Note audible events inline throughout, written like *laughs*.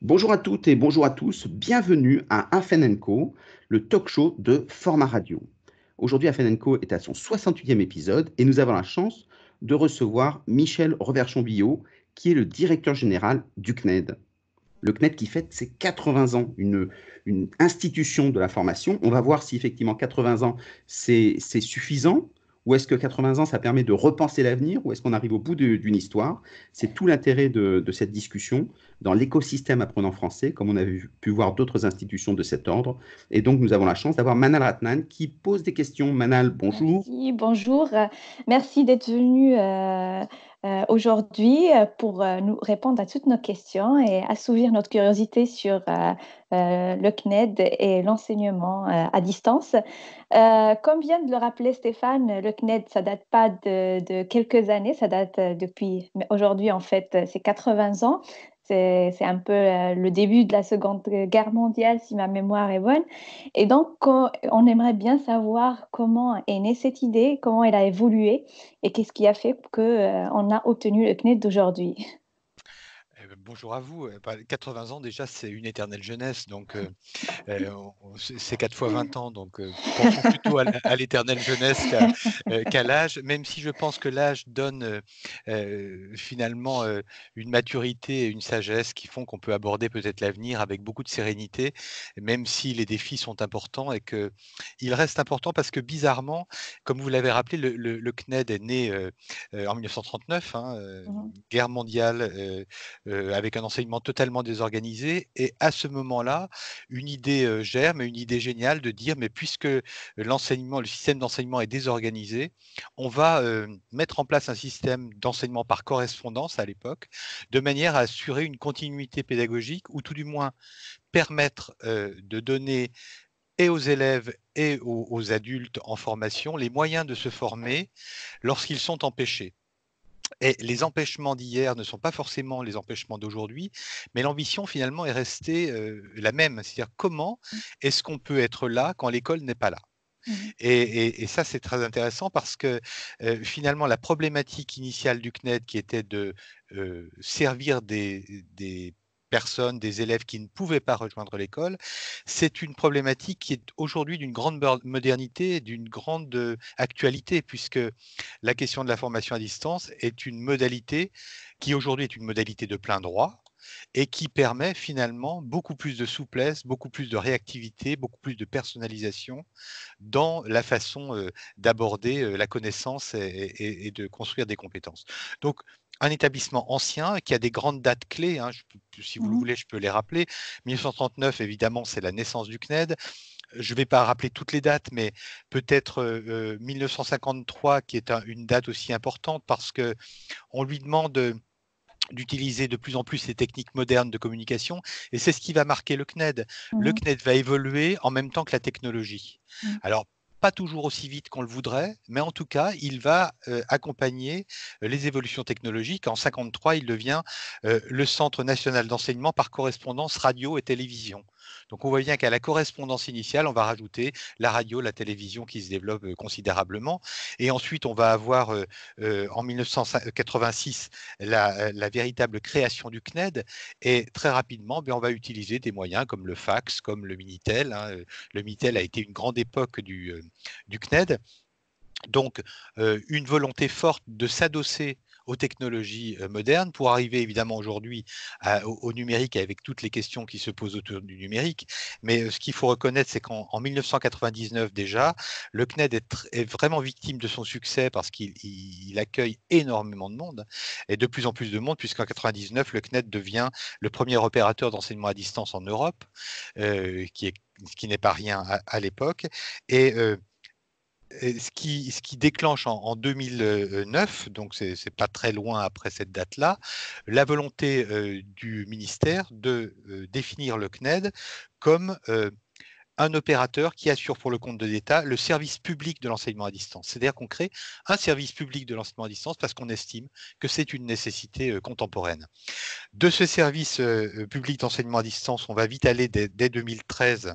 Bonjour à toutes et bonjour à tous. Bienvenue à Co, le talk show de Format Radio. Aujourd'hui, Co est à son 68e épisode et nous avons la chance de recevoir Michel Reverchon-Billot, qui est le directeur général du CNED. Le CNED qui fête ses 80 ans, une, une institution de la formation. On va voir si effectivement 80 ans, c'est suffisant ou est-ce que 80 ans, ça permet de repenser l'avenir Ou est-ce qu'on arrive au bout d'une histoire C'est tout l'intérêt de, cette discussion dans l'écosystème apprenant français, comme on a pu voir d'autres institutions de cet ordre. Et donc, nous avons la chance d'avoir Manal Ratnan qui pose des questions. Manal, bonjour. Merci, bonjour. Merci d'être venu. Euh, euh, aujourd'hui euh, pour euh, nous répondre à toutes nos questions et assouvir notre curiosité sur le CNED et l'enseignement à distance. comme vient de le rappeler Stéphane, le CNED, ça date pas de, de quelques années, ça date depuis aujourd'hui en fait, c'est 80 ans c'est un peu euh, le début de la Seconde Guerre mondiale, si ma mémoire est bonne. Et donc, on aimerait bien savoir comment est née cette idée, comment elle a évolué et qu'est-ce qui a fait qu'on euh, a obtenu le CNED d'aujourd'hui bonjour à vous. 80 euh, ans déjà, c'est une éternelle jeunesse. Donc, ah. euh, *laughs* c'est 4 fois 20 ans. Donc, euh, plutôt à l'éternelle jeunesse qu'à l'âge, même si je pense que l'âge donne finalement une maturité et une sagesse qui font qu'on peut aborder peut-être l'avenir avec beaucoup de sérénité, même si les défis sont importants et qu'ils restent importants parce que bizarrement, comme vous l'avez rappelé, le, CNED est né en 1939, hein, mmh guerre mondiale avec un enseignement totalement désorganisé. Et à ce moment-là, une idée euh, germe, une idée géniale de dire, mais puisque l'enseignement, le système d'enseignement est désorganisé, on va euh, mettre en place un système d'enseignement par correspondance à l'époque, de manière à assurer une continuité pédagogique, ou tout du moins permettre euh, de donner et aux élèves et aux, adultes en formation les moyens de se former lorsqu'ils sont empêchés les empêchements d'hier ne sont pas forcément les empêchements d'aujourd'hui, mais l'ambition finalement est restée la même. C'est-à-dire comment mmh. est-ce qu'on peut être là quand l'école n'est pas là mmh et, ça, c'est très intéressant parce que finalement, la problématique initiale du CNED, qui était de servir des, des personnes, des élèves qui ne pouvaient pas rejoindre l'école. C'est une problématique qui est aujourd'hui d'une grande modernité, d'une grande euh, actualité, puisque la question de la formation à distance est une modalité qui aujourd'hui est une modalité de plein droit et qui permet finalement beaucoup plus de souplesse, beaucoup plus de réactivité, beaucoup plus de personnalisation dans la façon euh, d'aborder euh, la connaissance et, de construire des compétences. Donc un établissement ancien qui a des grandes dates clés. Hein, si vous le mmh voulez, je peux les rappeler. 1939, évidemment, c'est la naissance du CNED. Je ne vais pas rappeler toutes les dates, mais peut-être 1953, euh, euh, qui est une date aussi importante parce que on lui demande d'utiliser de plus en plus les techniques modernes de communication. Et c'est ce qui va marquer le CNED. Le CNED mmh va évoluer en même temps que la technologie. Mmh. Alors, pas toujours aussi vite qu'on le voudrait, mais en tout cas, il va euh, accompagner euh, les évolutions technologiques. En 1953, il devient euh, le Centre national d'enseignement par correspondance radio et télévision. Donc on voit bien qu'à la correspondance initiale, on va rajouter la radio, la télévision qui se développe considérablement. Et ensuite, on va avoir en 1986 la, véritable création du CNED. Et très rapidement, ben, on va utiliser des moyens comme le fax, comme le Minitel. Hein, le Minitel a été une grande époque du, du CNED. Donc, euh, une volonté forte de s'adosser aux technologies modernes pour arriver évidemment aujourd'hui au, numérique avec toutes les questions qui se posent autour du numérique. Mais ce qu'il faut reconnaître, c'est qu'en 1999 déjà, le CNED est, vraiment victime de son succès parce qu'il accueille énormément de monde et de plus en plus de monde puisqu'en 1999, le CNED devient le premier opérateur d'enseignement à distance en Europe, qui est qui n'est pas rien à, l'époque. Et ce qui, ce qui déclenche en, 2009, donc c'est pas très loin après cette date-là, la volonté euh, du ministère de euh, définir le CNED comme euh, un opérateur qui assure pour le compte de l'État le service public de l'enseignement à distance. C'est-à-dire qu'on crée un service public de l'enseignement à distance parce qu'on estime que c'est une nécessité contemporaine. De ce service public d'enseignement à distance, on va vite aller dès 2013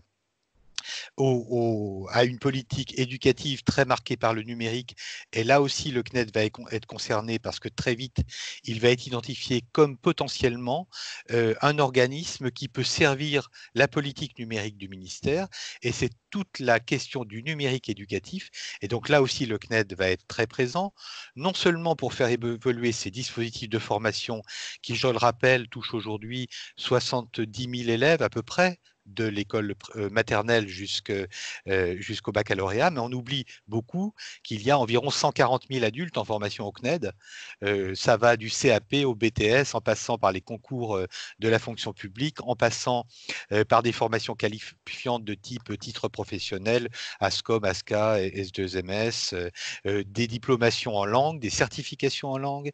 au, à une politique éducative très marquée par le numérique. Et là aussi, le CNED va être concerné parce que très vite, il va être identifié comme potentiellement euh, un organisme qui peut servir la politique numérique du ministère. Et c'est toute la question du numérique éducatif. Et donc là aussi, le CNED va être très présent, non seulement pour faire évoluer ces dispositifs de formation qui, je le rappelle, touchent aujourd'hui 70 000 élèves à peu près de l'école euh, maternelle euh, jusqu'au baccalauréat, mais on oublie beaucoup qu'il y a environ 140 000 adultes en formation au CNED. Euh, ça va du CAP au BTS, en passant par les concours de la fonction publique, en passant par des formations qualifiantes de type titre professionnel, ASCOM, ASCA, S2MS, des diplomations en langue, des certifications en langue,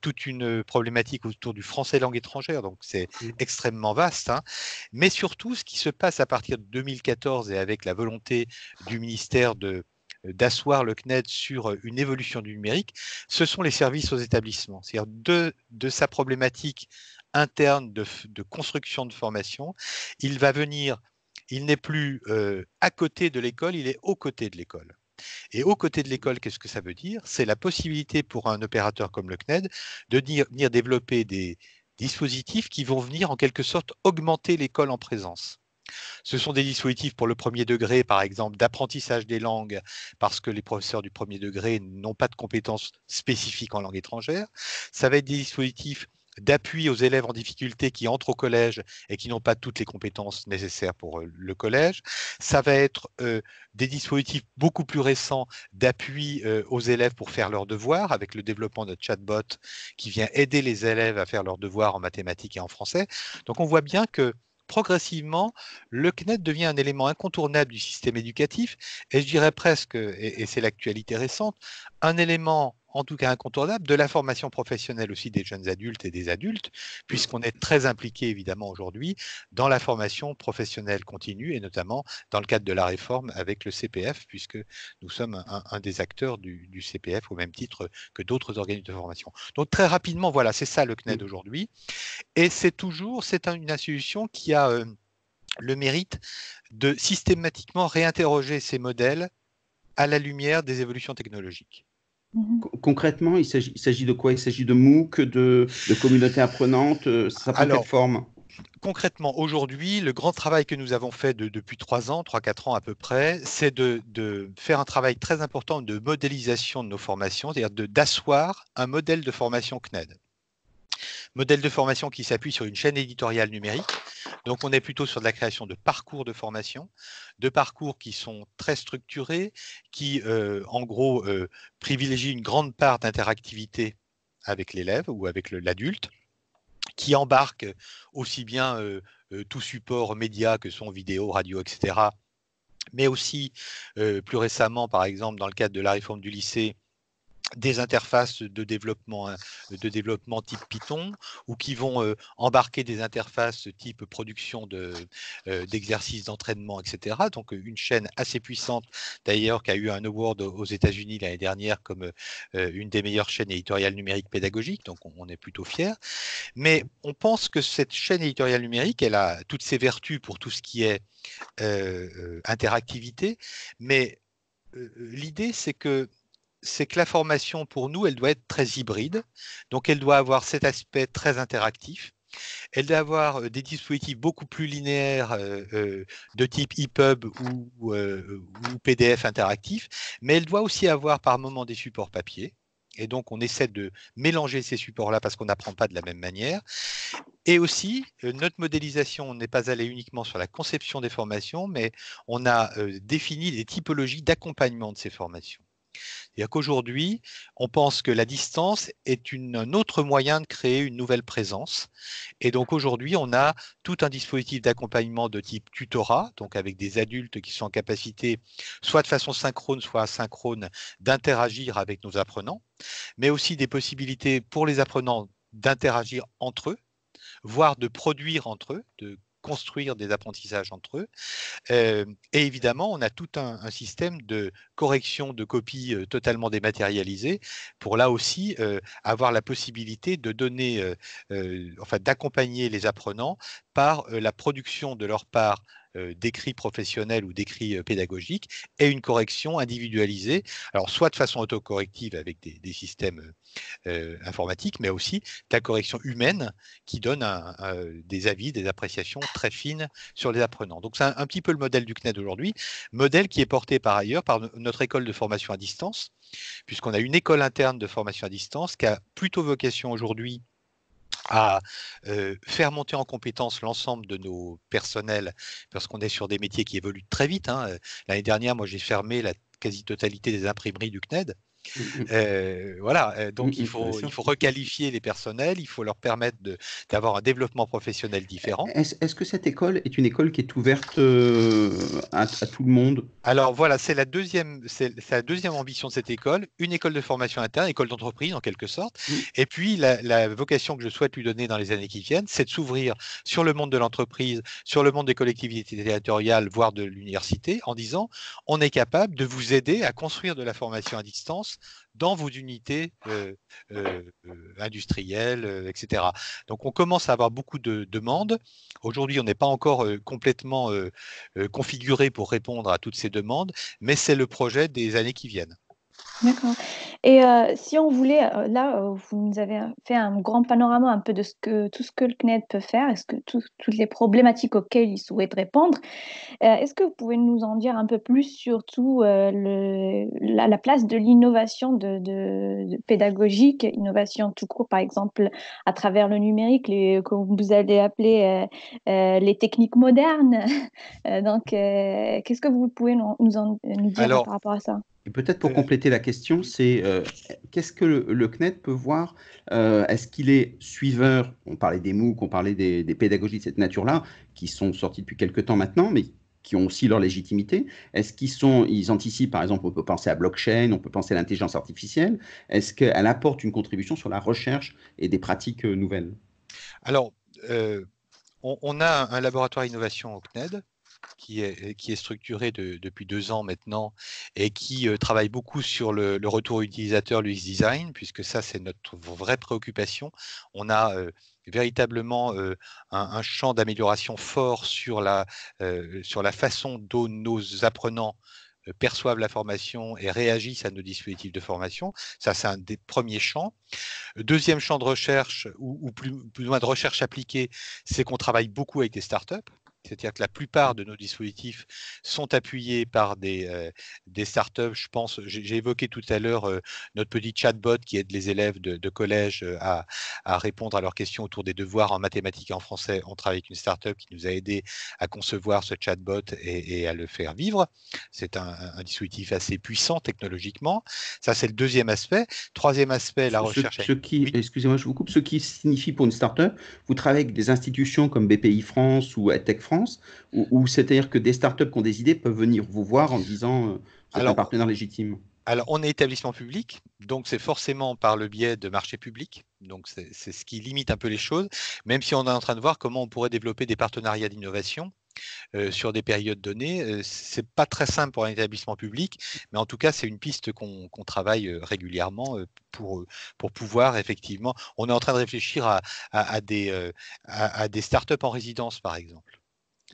toute une problématique autour du français langue étrangère, donc c'est mmh. extrêmement vaste. Hein. Mais surtout, ce qui se passe à partir de 2014 et avec la volonté du ministère de euh, d'asseoir le CNED sur euh, une évolution du numérique, ce sont les services aux établissements. C'est-à-dire de, de sa problématique interne de, de, construction de formation, il va venir, il n'est plus euh, à côté de l'école, il est aux côtés de l'école. Et aux côtés de l'école, qu'est-ce que ça veut dire C'est la possibilité pour un opérateur comme le CNED de venir développer des, dispositifs qui vont venir en quelque sorte augmenter l'école en présence. Ce sont des dispositifs pour le premier degré, par exemple, d'apprentissage des langues, parce que les professeurs du premier degré n'ont pas de compétences spécifiques en langue étrangère. Ça va être des dispositifs d'appui aux élèves en difficulté qui entrent au collège et qui n'ont pas toutes les compétences nécessaires pour euh, le collège. Ça va être euh, des dispositifs beaucoup plus récents d'appui euh, aux élèves pour faire leurs devoirs, avec le développement de chatbot qui vient aider les élèves à faire leurs devoirs en mathématiques et en français. Donc on voit bien que progressivement, le CNET devient un élément incontournable du système éducatif, et je dirais presque, et c'est l'actualité récente, un élément en tout cas incontournable, de la formation professionnelle aussi des jeunes adultes et des adultes, puisqu'on est très impliqué évidemment aujourd'hui dans la formation professionnelle continue et notamment dans le cadre de la réforme avec le CPF, puisque nous sommes un, des acteurs du, CPF au même titre que d'autres organismes de formation. Donc très rapidement, voilà, c'est ça le CNED mm. aujourd'hui. Et c'est toujours, c'est une institution qui a... Euh, le mérite de systématiquement réinterroger ses modèles à la lumière des évolutions technologiques. Mhm. Concrètement, il s'agit de quoi Il s'agit de MOOC, de, de communautés apprenantes euh, Ça prend forme Concrètement, aujourd'hui, le grand travail que nous avons fait depuis trois ans, trois, quatre ans à peu près, c'est de, de, faire un travail très important de modélisation de nos formations, c'est-à-dire d'asseoir un modèle de formation CNED. Modèle de formation qui s'appuie sur une chaîne éditoriale numérique donc on est plutôt sur de la création de parcours de formation, de parcours qui sont très structurés, qui euh, en gros euh, privilégient une grande part d'interactivité avec l'élève ou avec l'adulte, qui embarquent aussi bien euh, tout support média que son vidéo, radio, etc., mais aussi plus récemment, par exemple, dans le cadre de la réforme du lycée, des interfaces de développement, hein, de développement type Python ou qui vont euh, embarquer des interfaces type production euh, d'exercices d'entraînement, etc. Donc euh, une chaîne assez puissante d'ailleurs qui a eu un award aux États-Unis l'année dernière comme une des meilleures chaînes éditoriales numériques pédagogiques, donc on est plutôt fier. Mais on pense que cette chaîne éditoriale numérique, elle a toutes ses vertus pour tout ce qui est interactivité, mais l'idée c'est que c'est que la formation, pour nous, elle doit être très hybride. Donc, elle doit avoir cet aspect très interactif. Elle doit avoir euh, des dispositifs beaucoup plus linéaires euh, euh, de type EPUB ou, PDF interactif, mais elle doit aussi avoir par moment des supports papier. Et donc, on essaie de mélanger ces supports-là parce qu'on n'apprend pas de la même manière. Et aussi, notre modélisation n'est pas allée uniquement sur la conception des formations, mais on a défini des typologies d'accompagnement de ces formations cest qu'aujourd'hui, on pense que la distance est un autre moyen de créer une nouvelle présence. Et donc aujourd'hui, on a tout un dispositif d'accompagnement de type tutorat, donc avec des adultes qui sont en capacité, soit de façon synchrone, soit asynchrone, d'interagir avec nos apprenants, mais aussi des possibilités pour les apprenants d'interagir entre eux voire de produire entre eux, de construire des apprentissages entre eux. et évidemment, on a tout un, système de correction de copies totalement dématérialisé pour là aussi avoir la possibilité de donner, enfin d'accompagner les apprenants par la production de leur part euh, d'écrits professionnels ou d'écrits euh, pédagogiques, et une correction individualisée, alors soit de façon autocorrective avec des, systèmes euh, informatiques, mais aussi la correction humaine qui donne des avis, des appréciations très fines sur les apprenants. Donc c'est un, un, petit peu le modèle du CNED aujourd'hui, modèle qui est porté par ailleurs par notre école de formation à distance, puisqu'on a une école interne de formation à distance qui a plutôt vocation aujourd'hui à faire monter en compétence l'ensemble de nos personnels, parce qu'on est sur des métiers qui évoluent très vite. Hein, L'année dernière, moi, j'ai fermé la quasi-totalité des imprimeries du CNED. Mm, mm. Euh, voilà, euh, donc mm, il faut, requalifier les personnels, il faut leur permettre d'avoir un développement professionnel e, différent. Est-ce que cette école est une école qui est ouverte euh, à, tout le monde Alors voilà, c'est la, deuxième, deuxième ambition de cette école, une école de formation interne, école d'entreprise en quelque sorte. Et puis la, vocation que je souhaite lui donner dans les années qui viennent, c'est de s'ouvrir sur le monde de l'entreprise, sur le monde des collectivités territoriales, voire de l'université, en disant on est capable de vous aider à construire de la formation à distance dans vos unités euh, euh, euh, industrielles, etc. Donc on commence à avoir beaucoup de demandes. Aujourd'hui, on n'est pas encore complètement configuré pour répondre à toutes ces demandes, mais c'est le projet des années qui viennent. D'accord. Et euh, si on voulait, euh, là, euh, vous nous avez fait un grand panorama un peu de ce que, tout ce que le CNED peut faire, est-ce que toutes les problématiques auxquelles il souhaite répondre. est-ce que vous pouvez nous en dire un peu plus surtout le, la, place de l'innovation de, pédagogique, innovation tout court, par exemple, à travers le numérique, les, comme vous allez appeler les techniques modernes. *laughs* donc, qu'est-ce que vous pouvez nous, nous, en, dire par rapport à ça et peut-être pour euh, compléter la question, c'est euh, qu'est-ce que le, CNED peut voir euh, Est-ce qu'il est suiveur On parlait des MOOC, on parlait des, pédagogies de cette nature-là, qui sont sorties depuis quelques temps maintenant, mais qui ont aussi leur légitimité Est-ce qu'ils sont, ils anticipent, par exemple, on peut penser à blockchain, on peut penser à l'intelligence artificielle. Est-ce qu'elle apporte une contribution sur la recherche et des pratiques nouvelles Alors, on, on, a un laboratoire innovation au CNED qui est, qui structuré depuis deux ans maintenant et qui euh, travaille beaucoup sur le, retour utilisateur, l'UX design, puisque ça, c'est notre vraie préoccupation. On a euh, véritablement euh, un, champ d'amélioration fort sur la, façon dont nos apprenants perçoivent la formation et réagissent à nos dispositifs de formation. Ça, c'est un des premiers champs. Deuxième champ de recherche, ou, plus, ou moins de recherche appliquée, c'est qu'on travaille beaucoup avec des startups. C'est-à-dire que la plupart de nos dispositifs sont appuyés par des, euh, des startups. Je pense, j'ai évoqué tout à l'heure euh, notre petit chatbot qui aide les élèves de, collège euh, à, répondre à leurs questions autour des devoirs en mathématiques et en français. On travaille avec une startup qui nous a aidé à concevoir ce chatbot et, et à le faire vivre. C'est un, dispositif assez puissant technologiquement. Ça, c'est le deuxième aspect. Troisième aspect, la recherche. Ce qui, excusez-moi, je vous coupe. Ce qui signifie pour une startup, vous travaillez avec des institutions comme BPI France ou Tech France ou, c'est-à-dire que des startups qui ont des idées peuvent venir vous voir en disant euh, un partenaire légitime alors, on est établissement public, donc c'est forcément par le biais de marché public, Donc, c'est ce qui limite un peu les choses, même si on est en train de voir comment on pourrait développer des partenariats d'innovation. Euh, sur des périodes données. Euh, c'est pas très simple pour un établissement public, mais en tout cas, c'est une piste qu'on travaille euh, régulièrement pour, pour pouvoir effectivement. On est en train de réfléchir à, des, à des startups en résidence, par exemple.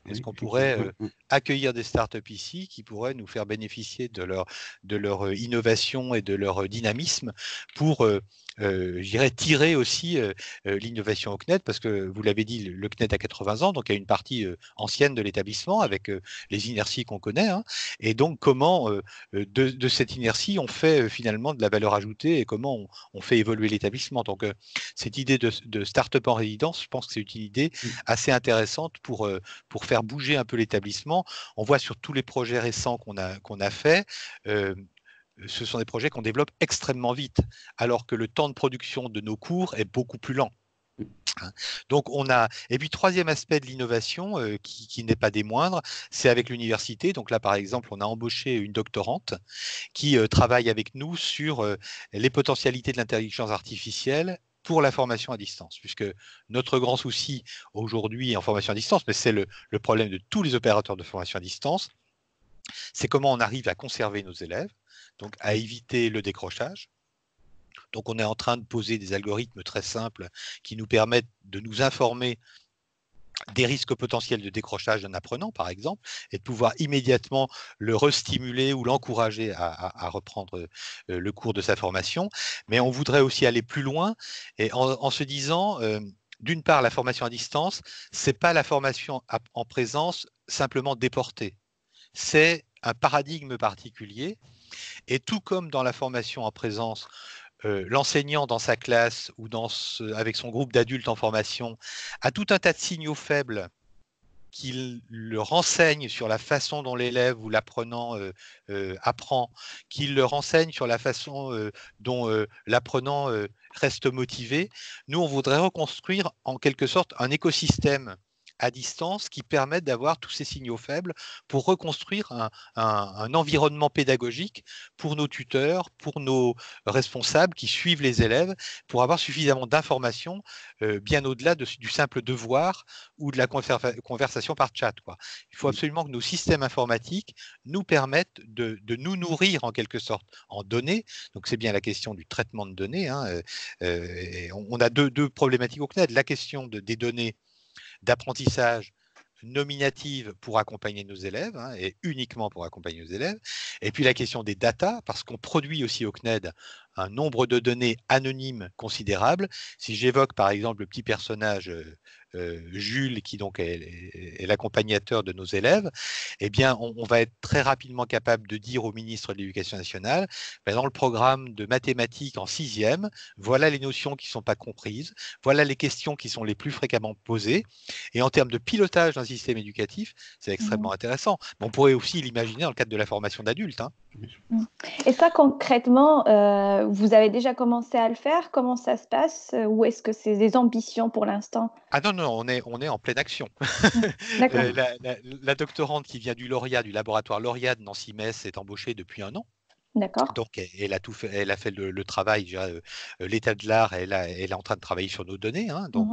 Est-ce qu'on pourrait euh, accueillir des startups ici qui pourraient nous faire bénéficier de leur, de leur euh, innovation et de leur euh, dynamisme pour euh, tirer aussi euh, euh, l'innovation au CNET parce que vous l'avez dit, le CNET a 80 ans, donc il y a une partie euh, ancienne de l'établissement avec les inerties qu'on connaît. Hein. et donc, comment de, cette inertie on fait finalement de la valeur ajoutée et comment on, fait évoluer l'établissement. Donc, cette idée de, de start-up en résidence, je pense que c'est une idée mmh. assez intéressante pour, pour faire bouger un peu l'établissement. On voit sur tous les projets récents qu'on a, qu'on a fait, ce sont des projets qu'on développe extrêmement vite, alors que le temps de production de nos cours est beaucoup plus lent. Mmh. Hein. Donc on a et puis troisième aspect de l'innovation euh, qui, n'est pas des moindres, c'est avec l'université. Donc là par exemple, on a embauché une doctorante qui euh, travaille avec nous sur euh, les potentialités de l'intelligence artificielle pour la formation à distance, puisque notre grand souci aujourd'hui en formation à distance, mais c'est le problème de tous les opérateurs de formation à distance, c'est comment on arrive à conserver nos élèves, donc à éviter le décrochage. Donc on est en train de poser des algorithmes très simples qui nous permettent de nous informer des risques potentiels de décrochage d'un apprenant, par exemple, et de pouvoir immédiatement le restimuler ou l'encourager à, reprendre euh, le cours de sa formation. Mais on voudrait aussi aller plus loin et en, se disant, euh, d'une part, la formation à distance, ce n'est pas la formation en présence simplement déportée. C'est un paradigme particulier et tout comme dans la formation en présence, euh, l'enseignant dans sa classe ou dans avec son groupe d'adultes en formation a tout un tas de signaux faibles qu'il le renseigne sur la façon dont l'élève ou l'apprenant euh, euh, apprend, qu'il le renseigne sur la façon dont l'apprenant reste motivé. Nous, on voudrait reconstruire en quelque sorte un écosystème à distance qui permettent d'avoir tous ces signaux faibles pour reconstruire un, environnement pédagogique pour nos tuteurs, pour nos responsables qui suivent les élèves, pour avoir suffisamment d'informations euh, bien au-delà du simple devoir ou de la conversation par chat. Il faut absolument que nos systèmes informatiques nous permettent de, nous nourrir en quelque sorte en données. Donc c'est bien la question du traitement de données. Hein, euh, euh, on, a deux, deux problématiques au CNED. La question des données d'apprentissage nominative pour accompagner nos élèves hein, et uniquement pour accompagner nos élèves. Et puis la question des data, parce qu'on produit aussi au CNED un nombre de données anonymes considérable. Si j'évoque par exemple le petit personnage euh, euh, Jules, qui donc est, l'accompagnateur de nos élèves, eh bien, on, va être très rapidement capable de dire au ministre de l'Éducation nationale, bah, dans le programme de mathématiques en sixième, voilà les notions qui ne sont pas comprises, voilà les questions qui sont les plus fréquemment posées. Et en termes de pilotage d'un système éducatif, c'est mmh extrêmement intéressant. on pourrait aussi l'imaginer dans le cadre de la formation d'adultes. Hein. Et ça, concrètement, euh, vous avez déjà commencé à le faire Comment ça se passe Ou est-ce que c'est des ambitions pour l'instant Ah non, non, on est, on est en pleine action. *laughs* Euh, la, doctorante qui vient du du laboratoire lauréat de Nancy-Metz, est embauchée depuis un an. D'accord. Donc, elle a tout fait, elle a fait le, travail. Euh, euh, l'état de l'art, elle, elle est en train de travailler sur nos données. Hein. Mmh donc,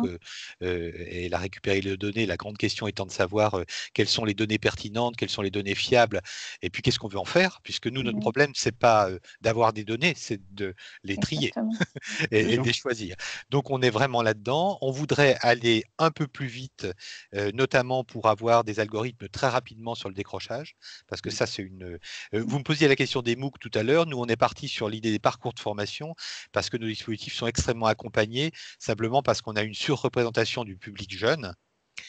euh, elle a récupéré les données. La grande question étant de savoir quelles sont les données pertinentes, quelles sont les données fiables, et puis qu'est-ce qu'on veut en faire, puisque nous, notre problème, ce problème, c'est pas d'avoir des données, c'est de les trier *laughs* et, de les choisir. Donc, on est vraiment là-dedans. On voudrait aller un peu plus vite, notamment pour avoir des algorithmes très rapidement sur le décrochage, parce que ça, c'est une. vous me posiez la question des MOOC tout à l'heure, nous on est parti sur l'idée des parcours de formation parce que nos dispositifs sont extrêmement accompagnés, simplement parce qu'on a une surreprésentation du public jeune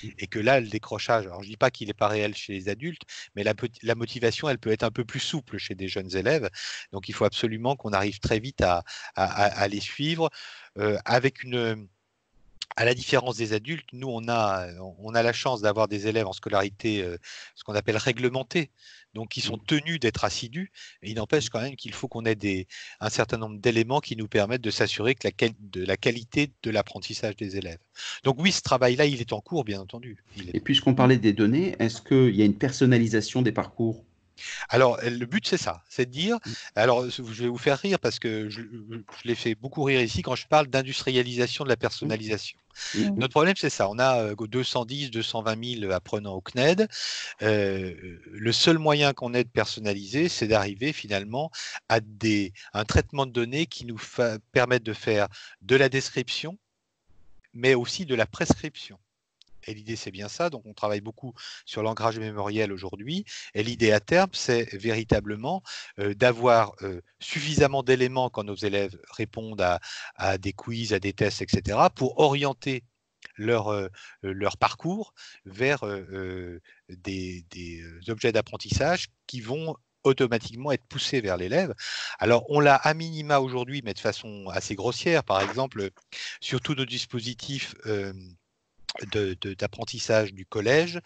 mmh. et que là, le décrochage, alors je ne dis pas qu'il n'est pas réel chez les adultes, mais la, motivation, elle peut être un peu plus souple chez des jeunes élèves. Donc il faut absolument qu'on arrive très vite à, les suivre euh, avec une... À la différence des adultes, nous, on a, on a la chance d'avoir des élèves en scolarité, euh, ce qu'on appelle réglementée, donc ils sont mmh. tenus d'être assidus, mais il n'empêche mmh. quand même qu'il faut qu'on ait un certain nombre d'éléments qui nous permettent de s'assurer que la, de la qualité de l'apprentissage des élèves. Donc oui, ce travail-là, il est en cours, bien entendu. Et puisqu'on parlait des données, est-ce qu'il y a une personnalisation des parcours alors, euh, le but, c'est ça, c'est de dire, mmh. alors je vais vous faire rire parce que je, je l'ai fait beaucoup rire ici quand je parle d'industrialisation de la personnalisation. Mm. Notre problème, c'est ça. On a 210, 220 000 apprenants au CNED. Euh, le seul moyen qu'on ait de personnaliser, c'est d'arriver finalement à un traitement de données qui nous permette de faire de la description, mais aussi de la prescription. Et l'idée, c'est bien ça. Donc, on travaille beaucoup sur l'ancrage mémoriel aujourd'hui. Et l'idée à terme, c'est véritablement d'avoir suffisamment d'éléments quand nos élèves répondent à, des quiz, à des tests, etc., pour orienter leur, leur parcours vers des, objets d'apprentissage qui vont automatiquement être poussés vers l'élève. Alors, on l'a à minima aujourd'hui, mais de façon assez grossière. Par exemple, sur tous nos dispositifs, d'apprentissage du collège.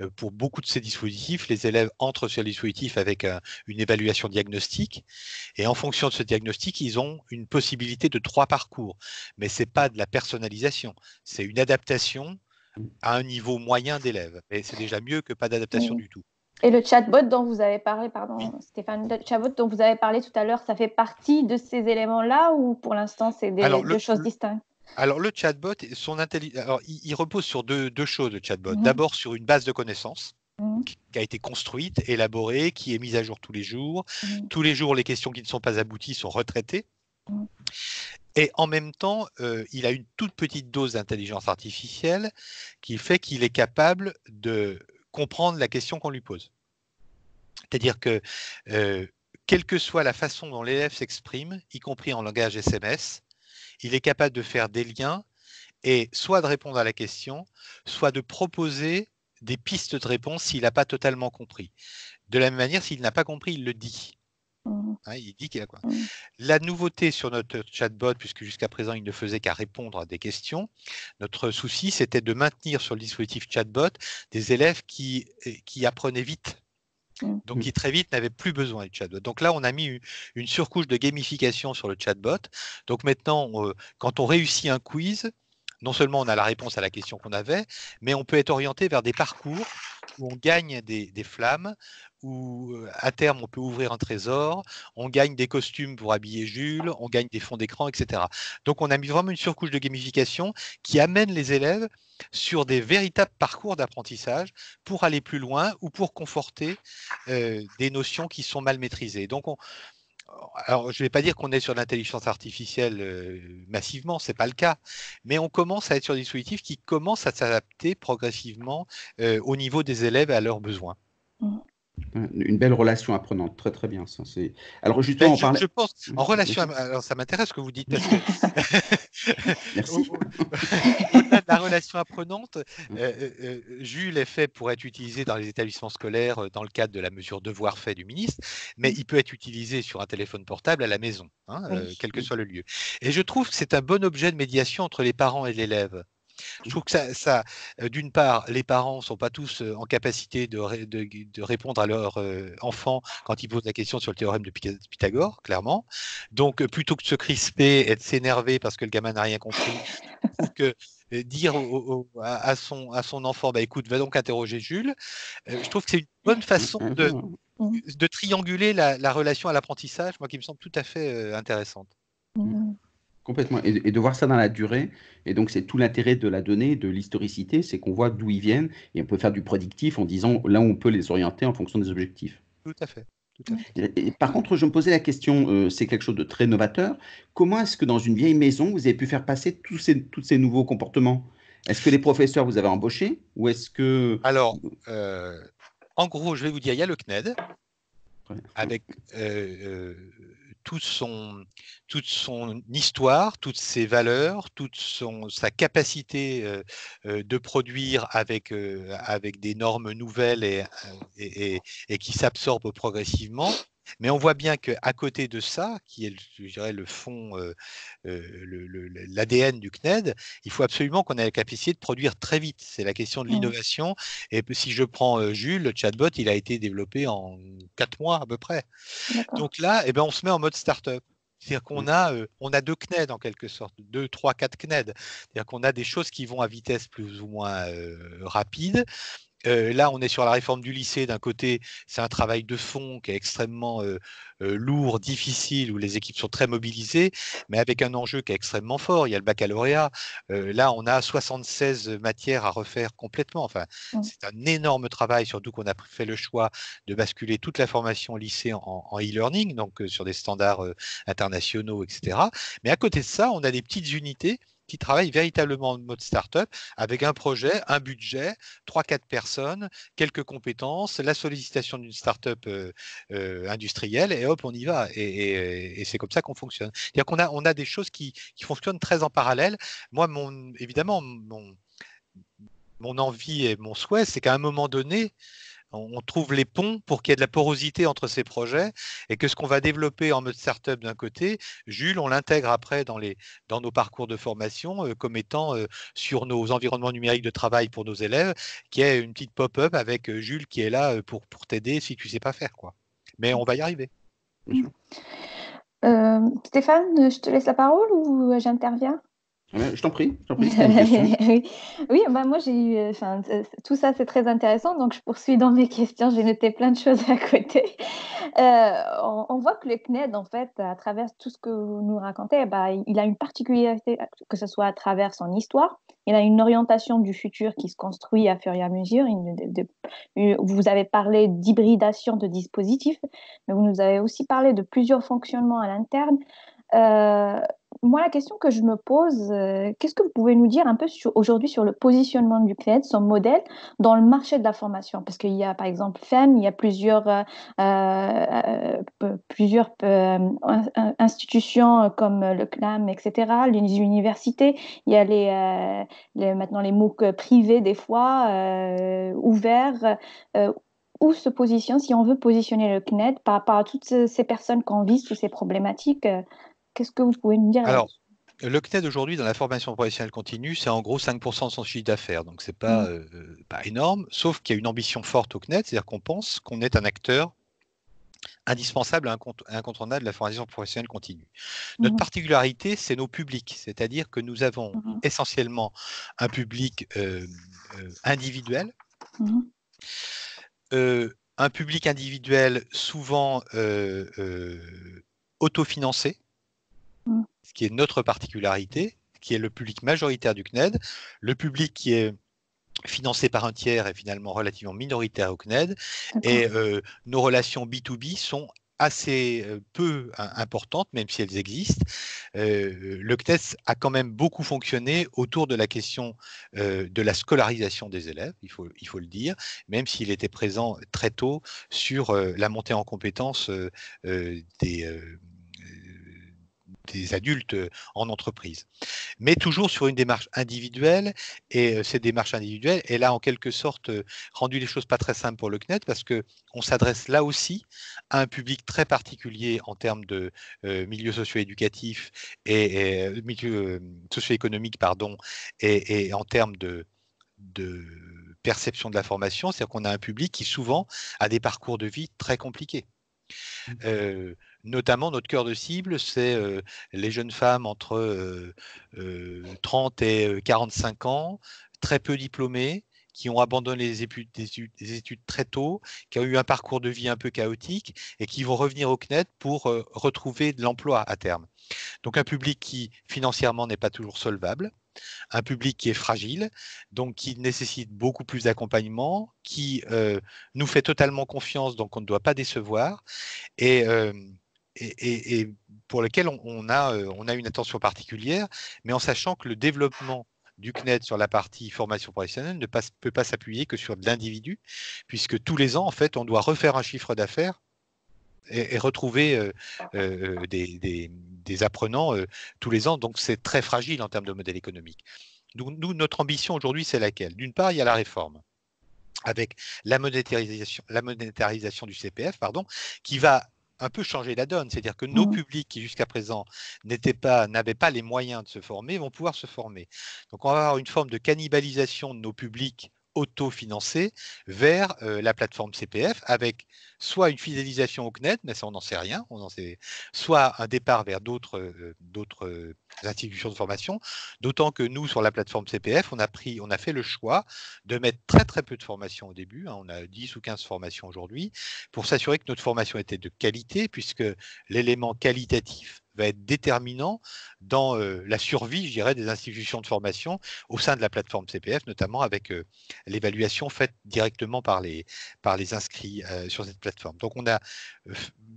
Euh, pour beaucoup de ces dispositifs, les élèves entrent sur le dispositif avec une évaluation diagnostique et en fonction de ce diagnostic, ils ont une possibilité de trois parcours. Mais ce n'est pas de la personnalisation, c'est une adaptation à un niveau moyen d'élèves. Et c'est déjà mieux que pas d'adaptation du tout. Et le chatbot dont vous avez parlé, pardon Stéphane, chatbot dont vous avez parlé tout à l'heure, ça fait partie de ces éléments-là ou pour l'instant c'est des, deux choses distinctes alors le chatbot, son il, repose sur deux, choses, le chatbot. Mhm. D'abord sur une base de connaissances mhm. qui a été construite, élaborée, qui est mise à jour tous les jours. Mhm. Tous les jours, les questions qui ne sont pas abouties sont retraitées. Et en même temps, euh, il a une toute petite dose d'intelligence artificielle qui fait qu'il est capable de comprendre la question qu'on lui pose. C'est-à-dire que, euh, quelle que soit la façon dont l'élève s'exprime, y compris en langage SMS, il est capable de faire des liens et soit de répondre à la question, soit de proposer des pistes de réponse s'il n'a pas totalement compris. De la même manière, s'il n'a pas compris, il le dit. Mmh. Hein, il dit quoi. Mmh. La nouveauté sur notre chatbot, puisque jusqu'à présent il ne faisait qu'à répondre à des questions, notre souci c'était de maintenir sur le dispositif chatbot des élèves qui, qui apprenaient vite Mm. Donc, qui mm. très vite n'avait plus besoin du chatbot. Donc là, on a mis une surcouche de gamification sur le chatbot. Donc maintenant, euh, quand on réussit un quiz, non seulement on a la réponse à la question qu'on avait, mais on peut être orienté vers des parcours où on gagne des flammes, où euh, à terme on peut ouvrir un trésor, on gagne des costumes pour habiller Jules, on gagne des fonds d'écran, etc. Donc on a mis vraiment une surcouche de gamification qui amène les élèves sur des véritables parcours d'apprentissage pour aller plus loin ou pour conforter euh, des notions qui sont mal maîtrisées. Donc alors je ne vais pas dire qu'on est sur l'intelligence artificielle euh, massivement, massivement, n'est pas le cas, mais on commence à être sur des dispositifs qui commencent à s'adapter progressivement au niveau des élèves et à leurs besoins. Mmh. Une belle relation apprenante, très très bien. sensée. Alors justement, ben, je, pense mmh, en relation. Alors ça m'intéresse ce que vous dites. *laughs* *laughs* Merci. la relation apprenante, mmh. euh, euh, euh, Jules est fait pour être utilisé dans les établissements scolaires dans le cadre de la mesure devoir fait du ministre, mais mmh. il peut être utilisé sur un téléphone portable à la maison, hein, quel que soit le lieu. Et je trouve que c'est un bon objet de médiation entre les parents et l'élève. Je trouve que ça, euh, d'une part, les parents ne sont pas tous euh, en capacité de, de, répondre à leur euh, enfant quand il pose la question sur le théorème de Pythagore, clairement. Donc, plutôt que de se crisper et de s'énerver parce que le gamin n'a rien compris, que dire à, son, à son enfant, bah, écoute, va donc interroger Jules, je trouve que c'est une bonne façon de, *laughs* de trianguler la, relation à l'apprentissage, moi qui me semble tout à fait intéressante. Mmh. Complètement. Et, de voir ça dans la durée. Et donc, c'est tout l'intérêt de la donnée, de l'historicité, c'est qu'on voit d'où ils viennent et on peut faire du productif en disant là où on peut les orienter en fonction des objectifs. Tout à fait. Et, par contre, je me posais la question, euh, c'est quelque chose de très novateur. Comment est-ce que dans une vieille maison, vous avez pu faire passer tous ces, nouveaux comportements Est-ce que les professeurs vous avez embauchés ou est-ce que Alors, euh, en gros, je vais vous dire, il y a le CNED avec euh, toute son histoire, toutes ses valeurs, toute son, sa capacité euh, euh, de produire euh, avec, des normes nouvelles et, et qui s'absorbent progressivement, mais on voit bien qu'à côté de ça, qui est je dirais, le fond, euh, euh, l'ADN du CNED, il faut absolument qu'on ait la capacité de produire très vite. C'est la question de mmh. l'innovation. Et si je prends euh, Jules, le chatbot, il a été développé en 4 mois à peu près. Donc là, et eh ben, on se met en mode start-up. C'est-à-dire qu'on mmh. a, on a deux CNED en quelque sorte, deux, trois, quatre CNED. C'est-à-dire qu'on a des choses qui vont à vitesse plus ou moins rapide, euh, là, on est sur la réforme du lycée. D'un côté, c'est un travail de fond qui est extrêmement euh, euh, lourd, difficile, où les équipes sont très mobilisées, mais avec un enjeu qui est extrêmement fort. Il y a le baccalauréat. là, on a 76 matières à refaire complètement. Enfin, mm. c'est un énorme travail, surtout qu'on a fait le choix de basculer toute la formation lycée en e-learning, donc sur des standards internationaux, etc. Mais à côté de ça, on a des petites unités qui travaillent véritablement en mode start-up avec un projet, un budget, 3-4 personnes, quelques compétences, la sollicitation d'une start-up euh, euh, industrielle et hop, on y va. Et, et c'est comme ça qu'on fonctionne. C'est-à-dire qu'on a, on a des choses qui, qui, fonctionnent très en parallèle. Moi, mon, évidemment, mon, mon envie et mon souhait, c'est qu'à un moment donné, on trouve les ponts pour qu'il y ait de la porosité entre ces projets et que ce qu'on va développer en mode startup d'un côté, Jules, on l'intègre après dans, les, dans nos parcours de formation euh, comme étant euh, sur nos environnements numériques de travail pour nos élèves, qui est une petite pop-up avec euh, Jules qui est là pour, pour t'aider si tu ne sais pas faire. quoi. Mais on va y arriver. Stéphane, je te laisse la parole ou j'interviens je t'en prie, *laughs* oui, oui bah moi j'ai euh, euh, tout ça c'est très intéressant, donc je poursuis dans mes *laughs* questions, j'ai noté plein de choses à côté. Euh, on, voit que le CNED, en fait, à travers tout ce que vous nous racontez, bah, il a une particularité, que ce soit à travers son histoire, il a une orientation du futur qui se construit à fur et à mesure. vous avez parlé d'hybridation de dispositifs, mais vous nous avez aussi parlé de plusieurs fonctionnements à l'interne moi, la question que je me pose, euh, qu'est-ce que vous pouvez nous dire un peu aujourd'hui sur le positionnement du CNED, son modèle dans le marché de la formation Parce qu'il y a par exemple FEM, il y a plusieurs, euh, euh, plusieurs institutions comme le CLAM, etc., les universités, il y a les, maintenant les MOOC privés des fois, ouverts où se positionne, si on veut positionner le CNED par rapport à toutes ces personnes qu'on vise, toutes ces problématiques Qu'est-ce que vous pouvez me dire Alors, le CNED aujourd'hui dans la formation professionnelle continue, c'est en gros 5% de son chiffre d'affaires, donc c'est pas, mm. euh, pas énorme, sauf qu'il y a une ambition forte au CNED, c'est-à-dire qu'on pense qu'on est un acteur indispensable et incontournable de la formation professionnelle continue. Notre mm. particularité, c'est nos publics, c'est-à-dire que nous avons mm. essentiellement un public euh, euh, individuel, un public individuel souvent autofinancé, ce qui est notre particularité, qui est le public majoritaire du CNED, le public qui est financé par un tiers est finalement relativement minoritaire au CNED, et euh, nos relations B2B sont assez euh, peu importantes, même si elles existent. Euh, le CNES a quand même beaucoup fonctionné autour de la question de la scolarisation des élèves, il faut, il faut le dire, même s'il était présent très tôt sur la montée en compétence des, des adultes euh, en entreprise. Mais toujours sur une démarche individuelle, et euh, cette démarche individuelle, elle a en quelque sorte euh, rendu les choses pas très simples pour le CNET, parce qu'on s'adresse là aussi à un public très particulier en termes de milieu socio-éducatif et, milieu socio-économique, pardon, et, en termes de perception de la formation, c'est-à-dire qu'on a un public qui souvent a des parcours de vie très compliqués. Mmh. notamment, notre cœur de cible, c'est les jeunes femmes entre 30 et 45 ans, très peu diplômées, qui ont abandonné les études, les études, très tôt, qui ont eu un parcours de vie un peu chaotique et qui vont revenir au CNET pour retrouver de l'emploi à terme. Donc un public qui financièrement n'est pas toujours solvable, un public qui est fragile, donc qui nécessite beaucoup plus d'accompagnement, qui euh, nous fait totalement confiance, donc on ne doit pas décevoir, et, pour lequel euh, on, a, une attention particulière, mais en sachant que le développement du CNED sur la partie formation professionnelle ne peut pas s'appuyer que sur l'individu, puisque tous les ans, en fait, on doit refaire un chiffre d'affaires et, retrouver euh, euh, des, apprenants euh, tous les ans. Donc c'est très fragile en termes de modèle économique. nous, notre ambition aujourd'hui, c'est laquelle D'une part, il y a la réforme avec la monétarisation, du CPF, pardon, qui va un peu changer la donne. C'est-à-dire que nos mmh. publics qui jusqu'à présent n'avaient pas les moyens de se former, vont pouvoir se former. Donc on va avoir une forme de cannibalisation de nos publics autofinancés vers euh, la plateforme CPF avec soit une fidélisation au CNED, mais ça on n'en sait rien, on en sait, soit un départ vers d'autres euh, d'autres euh, institutions de formation, d'autant que nous sur la plateforme CPF, on a pris on a fait le choix de mettre très très peu de formations au début, hein. on a 10 ou 15 formations aujourd'hui pour s'assurer que notre formation était de qualité puisque l'élément qualitatif va être déterminant dans euh, la survie, je dirais, des institutions de formation au sein de la plateforme CPF, notamment avec euh, l'évaluation faite directement par les, par les inscrits euh, sur cette plateforme. Donc on a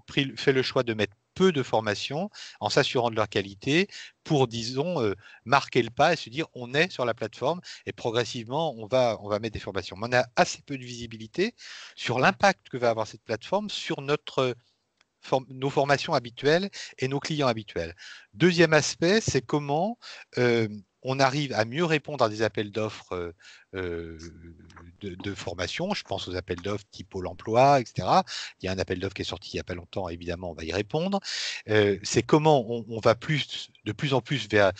pris, fait le choix de mettre peu de formations en s'assurant de leur qualité pour, disons, marquer le pas et se dire on est sur la plateforme et progressivement on va, on va mettre des formations. on a assez peu de visibilité sur l'impact que va avoir cette plateforme sur notre nos formations habituelles et nos clients habituels. Deuxième aspect, c'est comment euh, on arrive à mieux répondre à des appels d'offres euh, euh, de, formation. Je pense aux appels d'offres type Pôle emploi, etc. Il y a un appel d'offres qui est sorti il n'y a pas longtemps, évidemment, on va y répondre. c'est comment on, va plus, de plus en plus vers